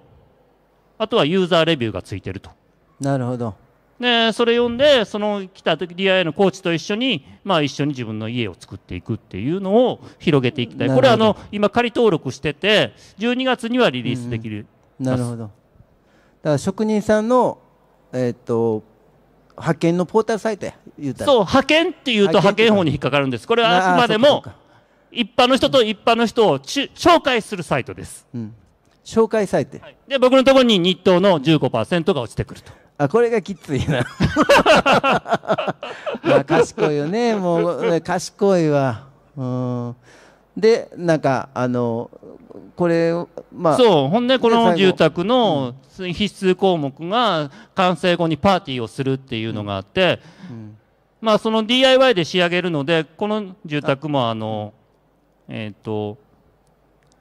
あとはユーザーレビューがついてるとなるほどでそれ読んでその来た DIY のコーチと一緒に、まあ、一緒に自分の家を作っていくっていうのを広げていきたいこれあの今仮登録してて12月にはリリースできる、うん、なるほどだから職人さんの、えー、っと派遣のポータルサイトや言うたらそう派遣っていうと派遣法に引っかかるんですこれはあくまでも一般の人と一般の人を紹介するサイトです、うん、紹介サイト、はい、で僕のところに日当の15%が落ちてくるとあこれがきついな まあ賢いよねもう、ね、賢いわうんでなんかあのこれまあそうほんでこの住宅の必須項目が完成後にパーティーをするっていうのがあって、うんうん、まあその DIY で仕上げるのでこの住宅もあのえっ、ー、と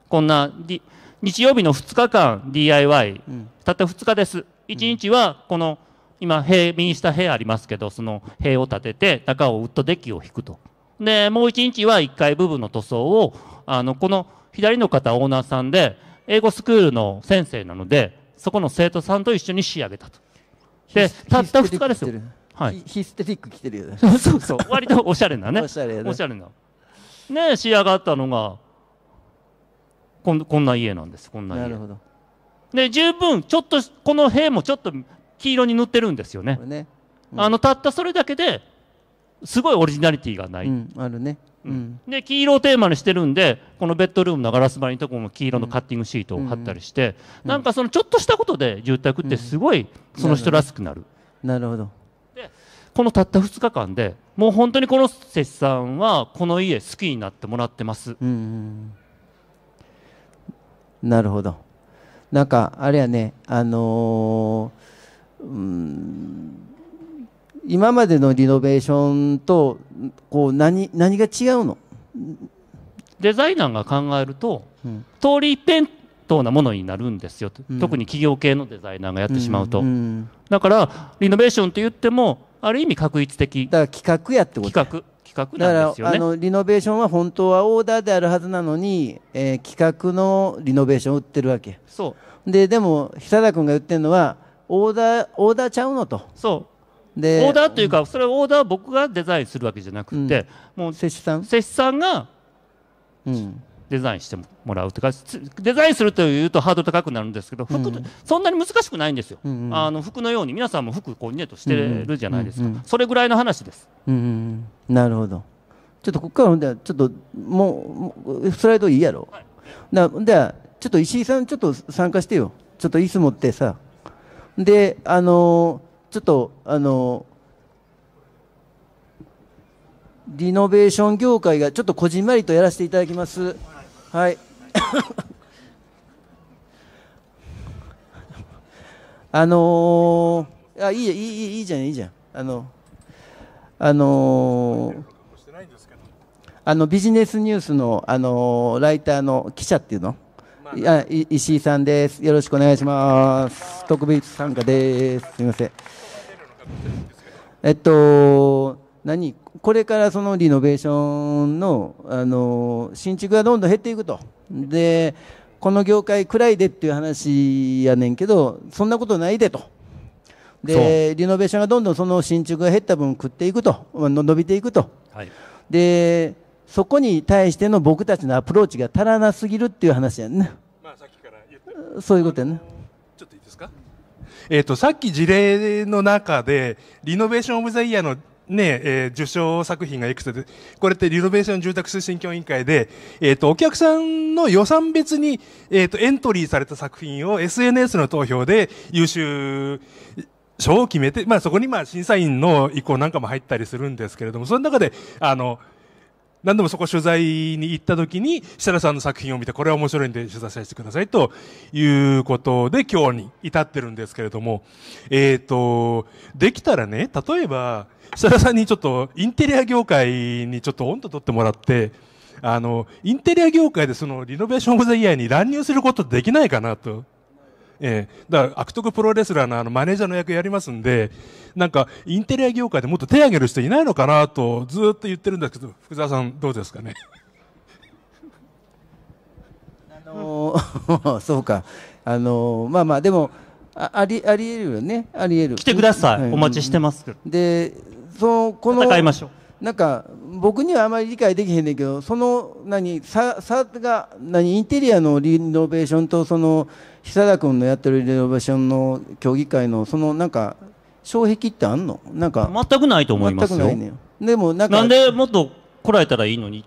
こんな、D、日曜日の2日間 DIY、うん、たった2日です1日はこの、今塀右下塀ありますけどその塀を立てて中をウッドデッキを引くとでもう1日は1階部分の塗装をあのこの左の方オーナーさんで英語スクールの先生なのでそこの生徒さんと一緒に仕上げたとでたった2日ですよはい、ヒステリック来てるよねそうそう 割とおしゃれなねおしゃれ、ね、おしゃれなね仕上がったのがこんこんな家なんですこんな家なるほどで十分ちょっとこの塀もちょっと黄色に塗ってるんですよね、ねうん、あのたったそれだけですごいオリジナリティがない、うん、あるね、うん、で黄色をテーマにしてるんでこのベッドルームのガラス張りのとこも黄色のカッティングシートを貼ったりして、うん、なんかそのちょっとしたことで住宅ってすごいその人らしくなる、なるほどでこのたった2日間でもう本当にこの施設さんはこの家好きになってもらってます、うんうん、なるほどなんかあれやねあのー、うん今までのリノベーションとこう何何が違うのデザイナーが考えると、うん、通り一辺倒なものになるんですよ、うん、特に企業系のデザイナーがやってしまうと、うんうん、だからリノベーションと言ってもある意味画一的だから企画やってこと企画だ画なんですよね。あのリノベーションは本当はオーダーであるはずなのに、えー、企画のリノベーションを売ってるわけ。そうででも久田君が言ってるのはオーダーオーダーちゃうのと。そうでオーダーというか、それオーダー僕がデザインするわけじゃなくて、うん、もう施主さん施主さんが、うん、デザインしてもらうとかデザインするというとハードル高くなるんですけど服、うん、そんなに難しくないんですよ、うんうん、あの服のように皆さんも服コーディネートしてるじゃないですか、うんうん、それぐらいの話です。うん、うん、なるほどちょっとここからでちょっともうスライドいいやろ、はい、ではちょっと石井さんちょっと参加してよちょっと椅子持ってさであのちょっとあのリノベーション業界がちょっとこじんまりとやらせていただきます。はい あのー、あいいいいいいじゃんいいじゃんあのあのー、あのビジネスニュースのあのー、ライターの記者っていうの、まあ、い石井さんですよろしくお願いします特別参加ですすみませんえっと何これからそのリノベーションのあの新築がどんどん減っていくとでこの業界暗いでっていう話やねんけどそんなことないでとでリノベーションがどんどんその新築が減った分食っていくと伸びていくと、はい、でそこに対しての僕たちのアプローチが足らなすぎるっていう話やね、まあ、さっきから言ってそういうことやねちょっといいですかえっ、ー、とさっき事例の中でリノベーション・オブ・ザ・イヤーのねえー、受賞作品がいくつで、これってリノベーション住宅推進協議会で、えっ、ー、と、お客さんの予算別に、えっ、ー、と、エントリーされた作品を SNS の投票で優秀賞を決めて、まあそこにまあ審査員の意向なんかも入ったりするんですけれども、その中で、あの、何度もそこ取材に行った時に、設楽さんの作品を見て、これは面白いんで取材させてください、ということで、今日に至ってるんですけれども、えっ、ー、と、できたらね、例えば、設楽さんにちょっと、インテリア業界にちょっと温度取ってもらって、あの、インテリア業界でそのリノベーション・オブ・ザ・イヤーに乱入することできないかなと。えー、だから悪徳プロレスラーのあのマネージャーの役やりますんで、なんかインテリア業界でもっと手挙げる人いないのかなとずっと言ってるんですけど、福沢さんどうですかね。あのー、そうか、あのー、まあまあでもあありありえるよね、ありえる。来てください、はい、お待ちしてます。で、そのこの戦いましょう。なんか僕にはあまり理解できへんねんけどその何ささが何インテリアのリノベーションとその久田君のやってるリノベーションの協議会のそのなんか障壁ってあんのなんか全くないと思いますよ。ね、でもなんかなんでもっとこらえたらいいのに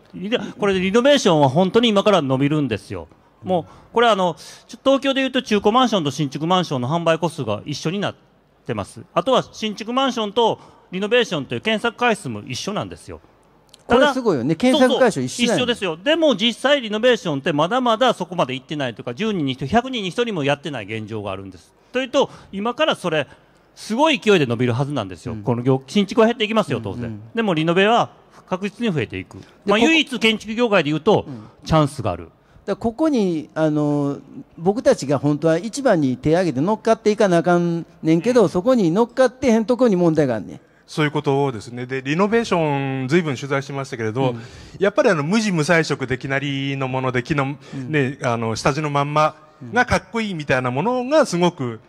これでリノベーションは本当に今から伸びるんですよ。もうこれあの東京でいうと中古マンションと新築マンションの販売個数が一緒になってます。あとは新築マンションとリノベーションという検索回数も一緒なんですよ。これすごいよね検索回数一緒、ですよでも実際リノベーションってまだまだそこまでいってないとか10人に1人100人に1人もやってない現状があるんですというと今からそれすごい勢いで伸びるはずなんですよ、うん、この業新築は減っていきますよ当然、うんうん、でもリノベは確実に増えていく、まあ、唯一建築業界でいうと、うん、チャンスがあるだここにあの僕たちが本当は一番に手を挙げて乗っかっていかなあかんねんけどそこに乗っかってへんとこに問題があんねんそういうことをですね。で、リノベーションずいぶん取材しましたけれど、うん、やっぱりあの、無地無彩色できなりのもので、木の、うん、ね、あの、下地のまんまがかっこいいみたいなものがすごく、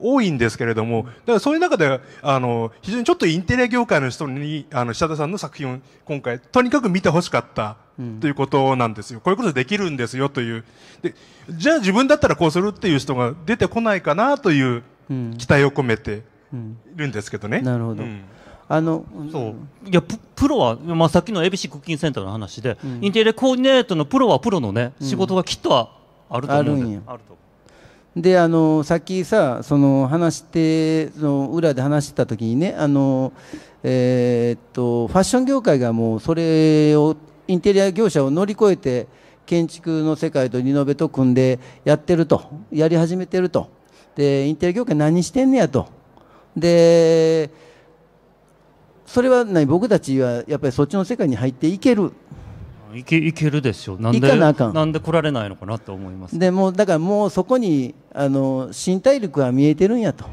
多いんですけれども、だからそういう中で、あの、非常にちょっとインテリア業界の人に、あの、下田さんの作品を今回、とにかく見てほしかったということなんですよ。こういうことできるんですよという。で、じゃあ自分だったらこうするっていう人が出てこないかなという期待を込めて、うるんですけどね。なるほど、あのそういやプロは、まあ、さっきの ABC クッキンセンターの話で、うん、インテリアコーディネートのプロはプロのね、うん、仕事がきっとはあると思うんであるとであのさっきさその話してその裏で話してた時にねあの、えー、っとファッション業界がもうそれをインテリア業者を乗り越えて建築の世界とリノベと組んでやってるとやり始めてるとでインテリア業界何してんねやと。でそれは何僕たちはやっぱりそっちの世界に入っていけるいけいけるでしょなんでなんで来られないのかなと思いますでもだからもうそこにあの新大陸は見えてるんやと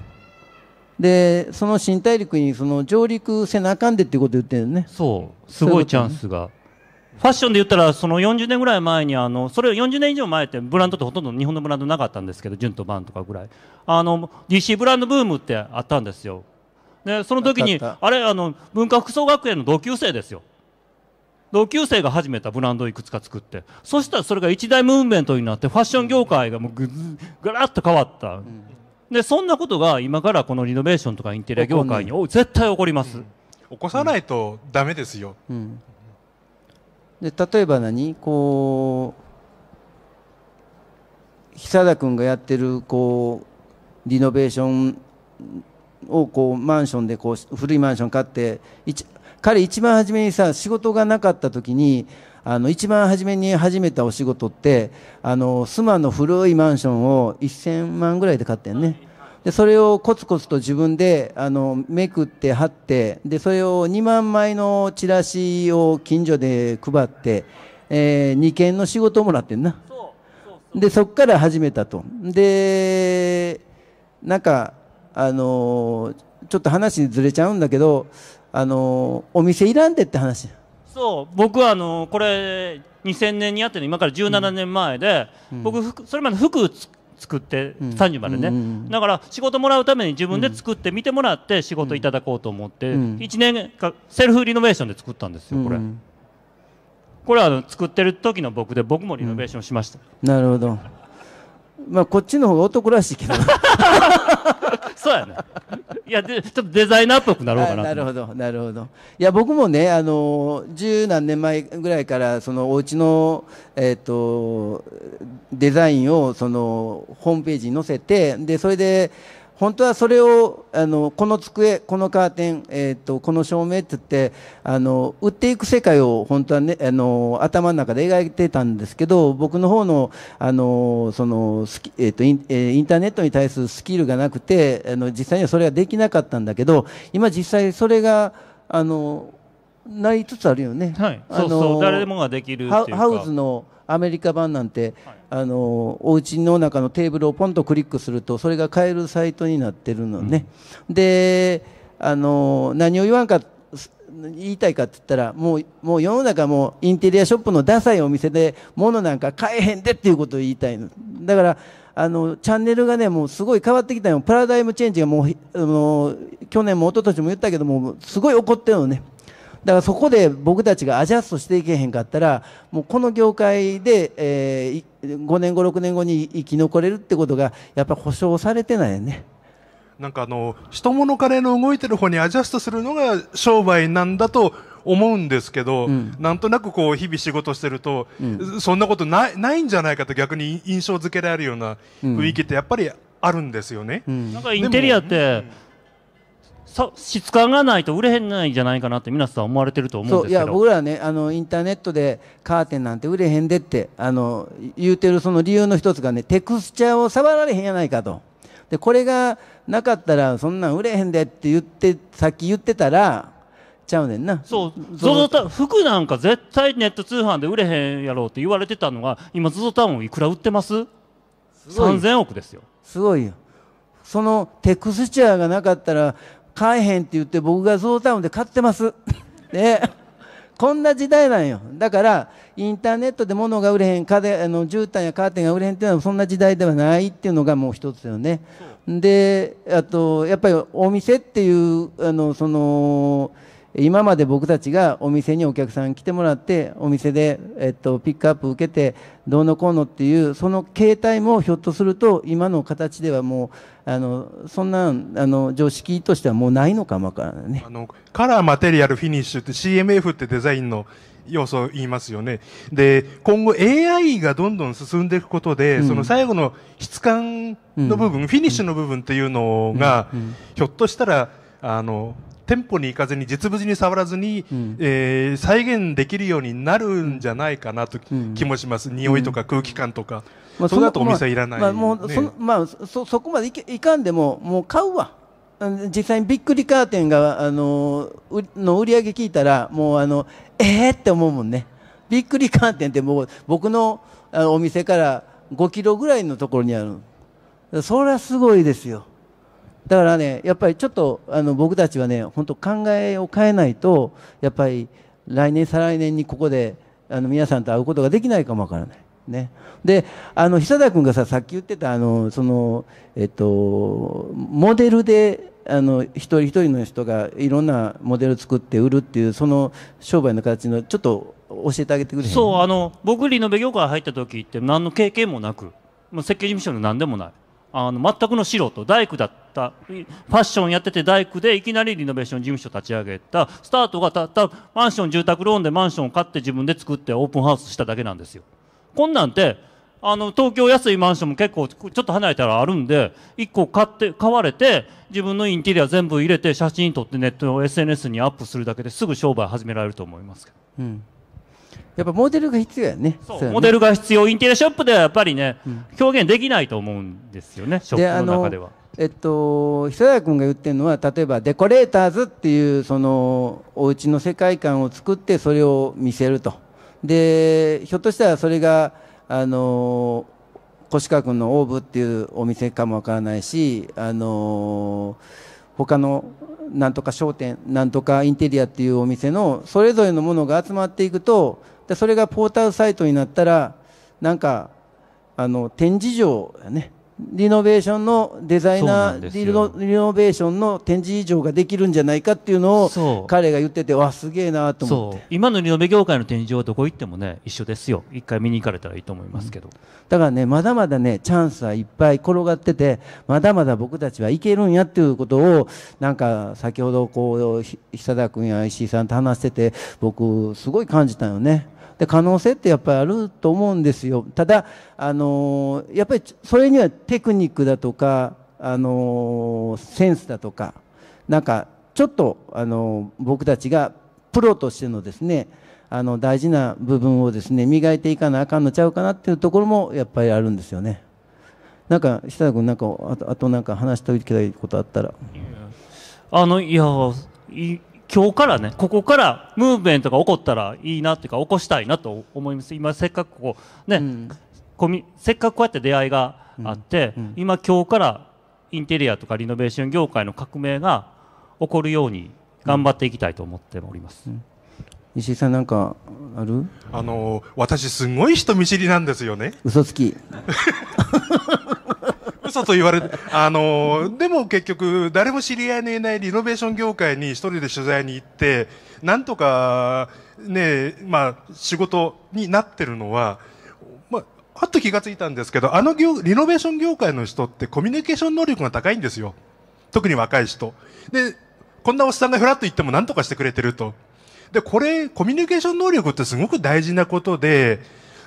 でその新大陸にその上陸せなあかんでっていうこと言ってるねそうすごいチャンスが。ファッションで言ったらその40年ぐらい前にあのそれ40年以上前ってブランドってほとんど日本のブランドなかったんですけどンとバンとかぐらいあの DC ブランドブームってあったんですよでその時にあれあの文化服装学園の同級生ですよ同級生が始めたブランドをいくつか作ってそしたらそれが一大ムーブメントになってファッション業界がもうぐぐらっと変わった、でそんなことが今からこのリノベーションとかインテリア業界に絶対起こります、起こさないとダメですよ、うんで例えば何こう久田君がやってるこうリノベーションをこうマンションでこう古いマンション買って彼一番初めにさ仕事がなかった時にあの一番初めに始めたお仕事ってあの妻の古いマンションを1000万ぐらいで買ってんね。でそれをコツコツと自分であのめくって貼ってでそれを2万枚のチラシを近所で配って、えー、2件の仕事をもらってんなでそこから始めたとでなんかあのちょっと話にずれちゃうんだけどあのお店いらんでって話そう僕はあのこれ2000年にやってる今から17年前で、うんうん、僕それまで服作って30までね、うん、だから仕事もらうために自分で作って見てもらって仕事いただこうと思って、うん、1年かセルフリノベーションで作ったんですよこれ、うん、これは作ってる時の僕で僕もリノベーションしました、なるほどまあこっちの方が男らしいけど そうやね。いやでちょっとデザイナーっぽくなろうかな。なるほどなるほど。いや僕もねあの十何年前ぐらいからそのお家のえっ、ー、とデザインをそのホームページに載せてでそれで本当はそれをあのこの机このカーテン、えーと、この照明って言ってあの売っていく世界を本当は、ね、あの頭の中で描いてたんですけど僕の方のあのそのスキ、えーとインえー、インターネットに対するスキルがなくてあの実際にはそれができなかったんだけど今実際それがあのなりつつあるよね。はい、あのそうそう誰もができるハウスのアメリカ版なんて、はい、あのお家の中のテーブルをポンとクリックするとそれが買えるサイトになってるのね、うん、であの何を言わんか言いたいかって言ったらもうもう世の中もインテリアショップのダサいお店で物なんか買えへんでっていうことを言いたいのだからあのチャンネルがねもうすごい変わってきたよパラダイムチェンジがもうあの去年も一昨年も言ったけどもすごい怒ってるのねだからそこで僕たちがアジャストしていけへんかったらもうこの業界で、えー、5年後6年後に生き残れるってことがやっぱ保証されてないよね。なんかあの人物金の動いてる方にアジャストするのが商売なんだと思うんですけど、うん、なんとなくこう日々仕事してると、うん、そんなことないないんじゃないかと逆に印象付けられるような雰囲気ってやっぱりあるんですよね。うん、なんかインテリアって、質感がないと売れへんないんじゃないかなって皆さん思われてると思うんですけどいや僕らはねあのインターネットでカーテンなんて売れへんでってあの言うてるその理由の一つがねテクスチャーを触られへんやないかとでこれがなかったらそんなん売れへんでって言ってさっき言ってたらちゃうねんなそうゾゾタ服なんか絶対ネット通販で売れへんやろうって言われてたのが今ゾゾタウンいくら売ってますすごい3000億ですよすごいよそのテクスチャーがなかったら買えへんって言って僕がゾウタウンで買ってます。で こんな時代なんよ。だからインターネットで物が売れへんかであの絨毯やカーテンが売れへんっていうのはそんな時代ではないっていうのがもう一つよね。であとやっぱりお店っていうあのその今まで僕たちがお店にお客さん来てもらってお店で、えっと、ピックアップ受けてどうのこうのっていうその形態もひょっとすると今の形ではもうあのそんなあの常識としてはもうないのかもからないねあのカラーマテリアルフィニッシュって CMF ってデザインの要素を言いますよね。で、今後 AI がどんどん進んでいくことで、うん、その最後の質感の部分、うん、フィニッシュの部分っていうのが、うん、ひょっとしたら、あの、店舗に行かずに実物に触らずに、うん、えー、再現できるようになるんじゃないかなと気もします、匂いとか空気感とか、まあ、そだとお店いらない、まあもう、ね、そ,、まあ、そそこまでいいかんでももう買うわ実際にびっくりカーテンがあのの売り上げ聞いたらもうあのえーって思うもんねびっくりカーテンってもう僕のお店から5キロぐらいのところにあるそれはすごいですよだからね、やっぱりちょっとあの僕たちはね、本当考えを変えないと、やっぱり来年、再来年にここであの皆さんと会うことができないかもわからない。ね、であの久田君がささっき言ってたあのその、えっと、モデルであの一人一人の人がいろんなモデル作って売るっていうその商売の形のちょっと教えてあげてくれそうあの僕リノベ業界入った時って何の経験もなくもう設計事務所の何でもないあの全くの素人大工だったファッションやってて大工でいきなりリノベーション事務所立ち上げたスタートがたったマンション住宅ローンでマンションを買って自分で作ってオープンハウスしただけなんですよ。こんなんってあの東京安いマンションも結構ちょっと離れたらあるんで1個買って買われて自分のインテリア全部入れて写真撮ってネット SNS にアップするだけですぐ商売始められると思いますけど。うんやっぱモデルが必要やね。そう、ね、モデルが必要。インテリアショップではやっぱりね、うん、表現できないと思うんですよね、ショップの中では。えっと、久谷君が言ってるのは例えばデコレーターズっていうそのお家の世界観を作ってそれを見せるとでひょっとしたらそれがあの越川君のオーブっていうお店かもわからないしあの他のなんとか商店なんとかインテリアっていうお店のそれぞれのものが集まっていくとでそれがポータルサイトになったらなんかあの展示場ねリノベーションのデザイナーリノベーションの展示場ができるんじゃないかっていうのを彼が言っててわすげえなと思って今のリノベ業界の展示はどこ行ってもね一緒ですよ一回見に行かれたらいいと思いますけど、うん、だからねまだまだねチャンスはいっぱい転がっててまだまだ僕たちはいけるんやっていうことをなんか先ほどこう久田君や石井さんと話してて僕すごい感じたよねで可能性ってやっぱりあると思うんですよただあのやっぱりそれにはテクニックだとかあのセンスだとかなんかちょっとあの僕たちがプロとしてのですねあの大事な部分をですね磨いていかなあかんのちゃうかなっていうところもやっぱりあるんですよね。なんか設楽君なんかあとあとなんか話しておきたいことあったら。あのいや今日からねここからムーブメントが起こったらいいなっていうか起こしたいなと思います今せっかくこうね、うん、コミせっかくこうやって出会いがあって、うんうん、今今日からインテリアとかリノベーション業界の革命が起こるように頑張っていきたいと思っております。石井さんなんかあるあの私すごい人見知りなんですよね嘘つき 嘘と言われて、あのー、でも結局、誰も知り合いのいないリノベーション業界に一人で取材に行って、なんとか、ね、まあ、仕事になってるのは、まあ、あっと気がついたんですけど、あの業、リノベーション業界の人ってコミュニケーション能力が高いんですよ。特に若い人。で、こんなおっさんがふらっと言っても何とかしてくれてると。で、これ、コミュニケーション能力ってすごく大事なことで、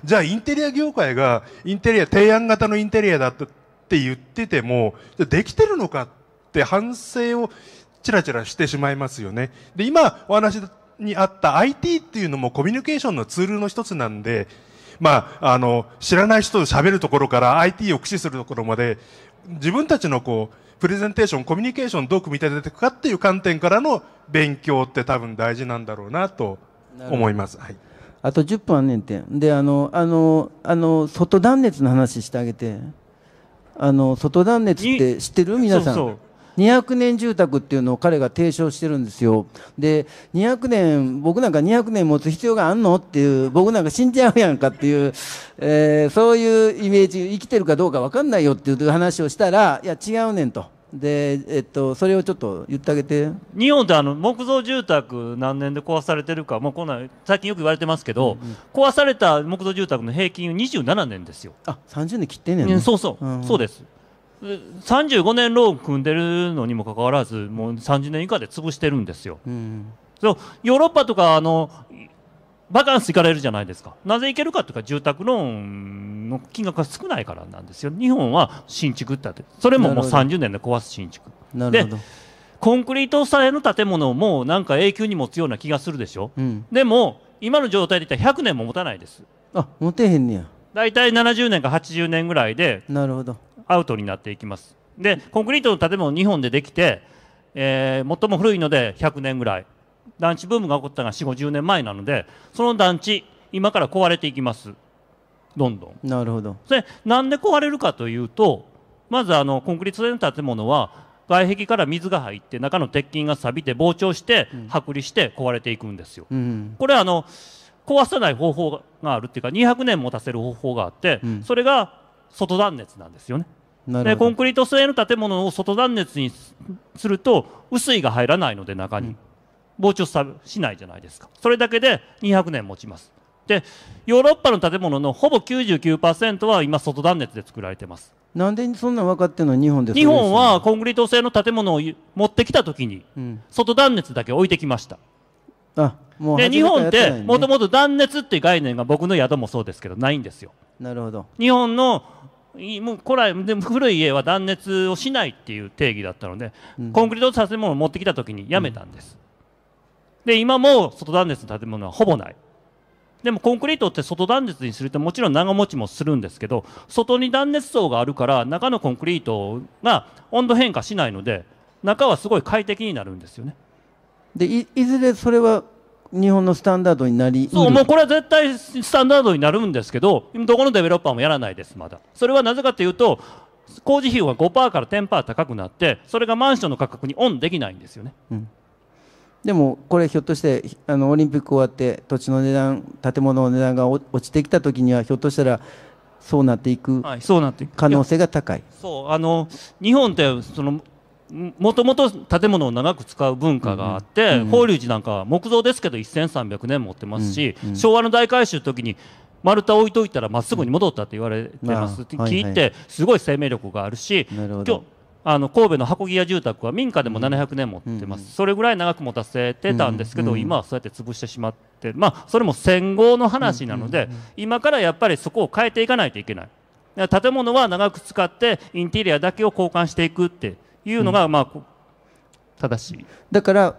じゃあインテリア業界が、インテリア、提案型のインテリアだってって言ってても、できてるのかって反省をちらちらしてしまいますよね。で、今お話にあった IT っていうのもコミュニケーションのツールの一つなんで、まあ、あの、知らない人と喋るところから IT を駆使するところまで、自分たちのこう、プレゼンテーション、コミュニケーションどう組み立てていくかっていう観点からの勉強って多分大事なんだろうなと思います。はい。あと10分あんねんて。で、あの、あの、あの、外断熱の話してあげて。あの外断熱って知ってる皆さんそうそう200年住宅っていうのを彼が提唱してるんですよ。で、200年、僕なんか200年持つ必要があんのっていう、僕なんか死んじゃうやんかっていう、えー、そういうイメージ、生きてるかどうかわかんないよっていう話をしたら、いや、違うねんと。で、えっと、それをちょっと言ってあげて日本ってあの木造住宅何年で壊されてるか、もうこんな最近よく言われてますけど、うんうん、壊された木造住宅の平均27年ですよあ30年切ってんねんね、そうそう、うん、そうです35年ローン組んでるのにもかかわらずもう30年以下で潰してるんですよ、うん、そうヨーロッパとかあのバカンス行かれるじゃないですか。なぜ行けるかというか、住宅ローンの金額が少ないからなんですよ。日本は新築だって。それももう30年で壊す新築。で、コンクリートさえの建物もなんか永久に持つような気がするでしょ。うん、でも、今の状態でいったら100年も持たないです。あ、持てへんねや。大体70年か80年ぐらいで、なるほど。アウトになっていきます。で、コンクリートの建物日本でできて、えー、最も古いので100年ぐらい。団地ブームが起こったのが4 5 0年前なのでその団地今から壊れていきますどんどんなるほどそれなんで壊れるかというとまずあのコンクリート製の建物は外壁から水が入って中の鉄筋が錆びて膨張して剥離して壊れていくんですよ、うん、これあの壊さない方法があるっていうか200年持たせる方法があって、うん、それが外断熱なんですよねでコンクリート製の建物を外断熱にすると雨水が入らないので中に、うん、膨張しないじゃないですかそれだけで200年持ちますでヨーロッパの建物のほぼ99%は今外断熱で作られてますなんでそんな分かってんの日本です日本はコンクリート製の建物を持ってきた時に、外断熱だけ置いてきました、うん、あもう、で日本ってもともと断熱っていう概念が僕の宿もそうですけどないんですよなるほど日本のもう古来で古い家は断熱をしないっていう定義だったので、うん、コンクリート建物を持ってきた時にやめたんです、うんで、今も外断熱の建物はほぼない。でもコンクリートって外断熱にするともちろん長持ちもするんですけど外に断熱層があるから中のコンクリートが温度変化しないので中はすごい快適になるんですよね。でいずれそれは日本のスタンダードになりそうもうこれは絶対スタンダードになるんですけどどこのデベロッパーもやらないですまだそれはなぜかというと工事費用が5%から10%高くなってそれがマンションの価格にオンできないんですよね。うんでもこれひょっとしてあのオリンピック終わって土地の値段建物の値段が落ちてきた時にはひょっとしたらそうなっていく可能性が高い。そうあの日本ってそのもともと建物を長く使う文化があって、うんうん、法隆寺なんかは木造ですけど1300年持ってますし、うんうん、昭和の大改修の時に丸太置いといたらまっすぐに戻ったって言われてます、うん、聞いてすごい生命力があるし、今日あの神戸の箱際住宅は民家でも700年持ってます、それぐらい長く持たせてたんですけど、今はそうやって潰してしまってまあそれも戦後の話なので、今からやっぱりそこを変えていかないといけない建物は長く使ってインテリアだけを交換していくっていうのが、まあ正しいだから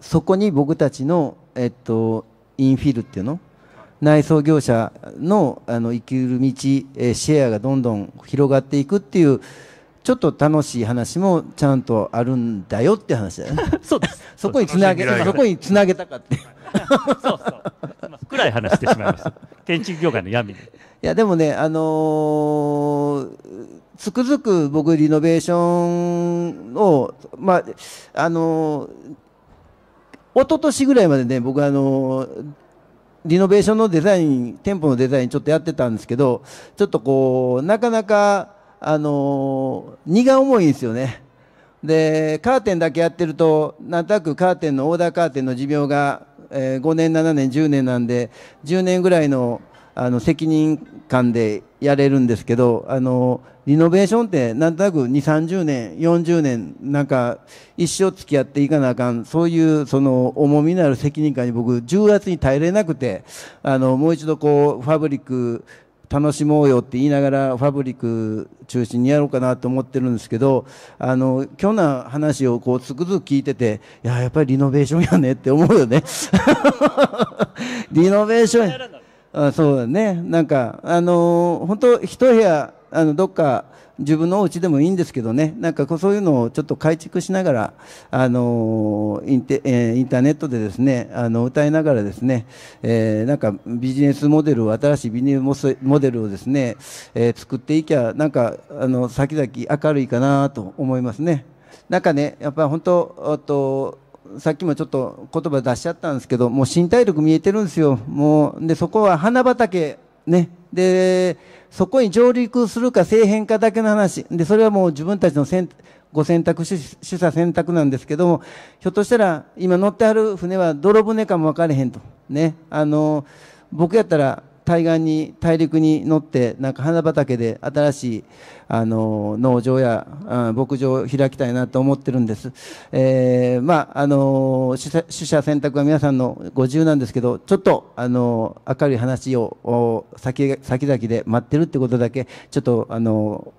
そこに僕たちの、えっと、インフィルっていうの内装業者のあの生きる道、えシェアがどんどん広がっていくっていうちょっと楽しい話もちゃんとあるんだよって話だよね そうですそこにつなげそこにつなげたかってそうそう暗い話してしまいました 建築業界の闇にいやでもねあのー、つくづく僕リノベーションをまああのー、一昨年ぐらいまでね僕あのーリノベーションのデザイン、店舗のデザインちょっとやってたんですけど、ちょっとこう、なかなかあの荷が重いんですよね。でカーテンだけやってるとなんとなくカーテンのオーダーカーテンの寿命が、えー、5年7年10年なんで10年ぐらいのあの責任感でやれるんですけどあのリノベーションってなんとなく2 3 0年40年なんか一生付き合っていかなあかんそういうその重みのある責任感に僕重圧に耐えれなくてあのもう一度こうファブリック楽しもうよって言いながらファブリック中心にやろうかなと思ってるんですけどあの今日の話をこうつくづく聞いてていややっぱりリノベーションやねって思うよね リノベーションあそうだねなんかあの本当一部屋あのどっか自分のお家でもいいんですけどねなんかそういうのをちょっと改築しながらあのインテ、えー、インターネットでですねあの歌いながらですね、えー、なんかビジネスモデルを新しいビジネスモデルをですね、えー、作っていきゃなんかあの先々明るいかなと思いますね。なんかねやっぱ本当とさっきもちょっと言葉出しちゃったんですけどもう身体力見えてるんですよもうでそこは花畑ねでそこに上陸するかへ変化だけの話。で、それはもう自分たちのご選択し、主査選択なんですけども、ひょっとしたら今乗ってはる船は泥船かも分かれへんと。ね。あの、僕やったら対岸に大陸に乗ってなんか花畑で新しいあの農場や牧場を開きたいなと思ってるんです、えー、まああの取捨選択は皆さんのご自由なんですけどちょっとあの明るい話を先先々で待ってるってことだけちょっとあの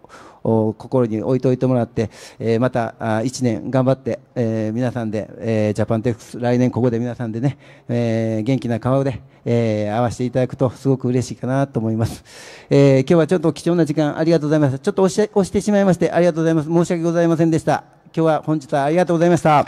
心に置いておいてもらって、えまた1年頑張って、え皆さんで、えジャパンテックス来年ここで皆さんでね、え元気な顔で、え会わせていただくとすごく嬉しいかなと思います、え今日はちょっと貴重な時間ありがとうございましたちょっと押してしまいましてありがとうございます申し訳ございませんでした今日は本日はありがとうございました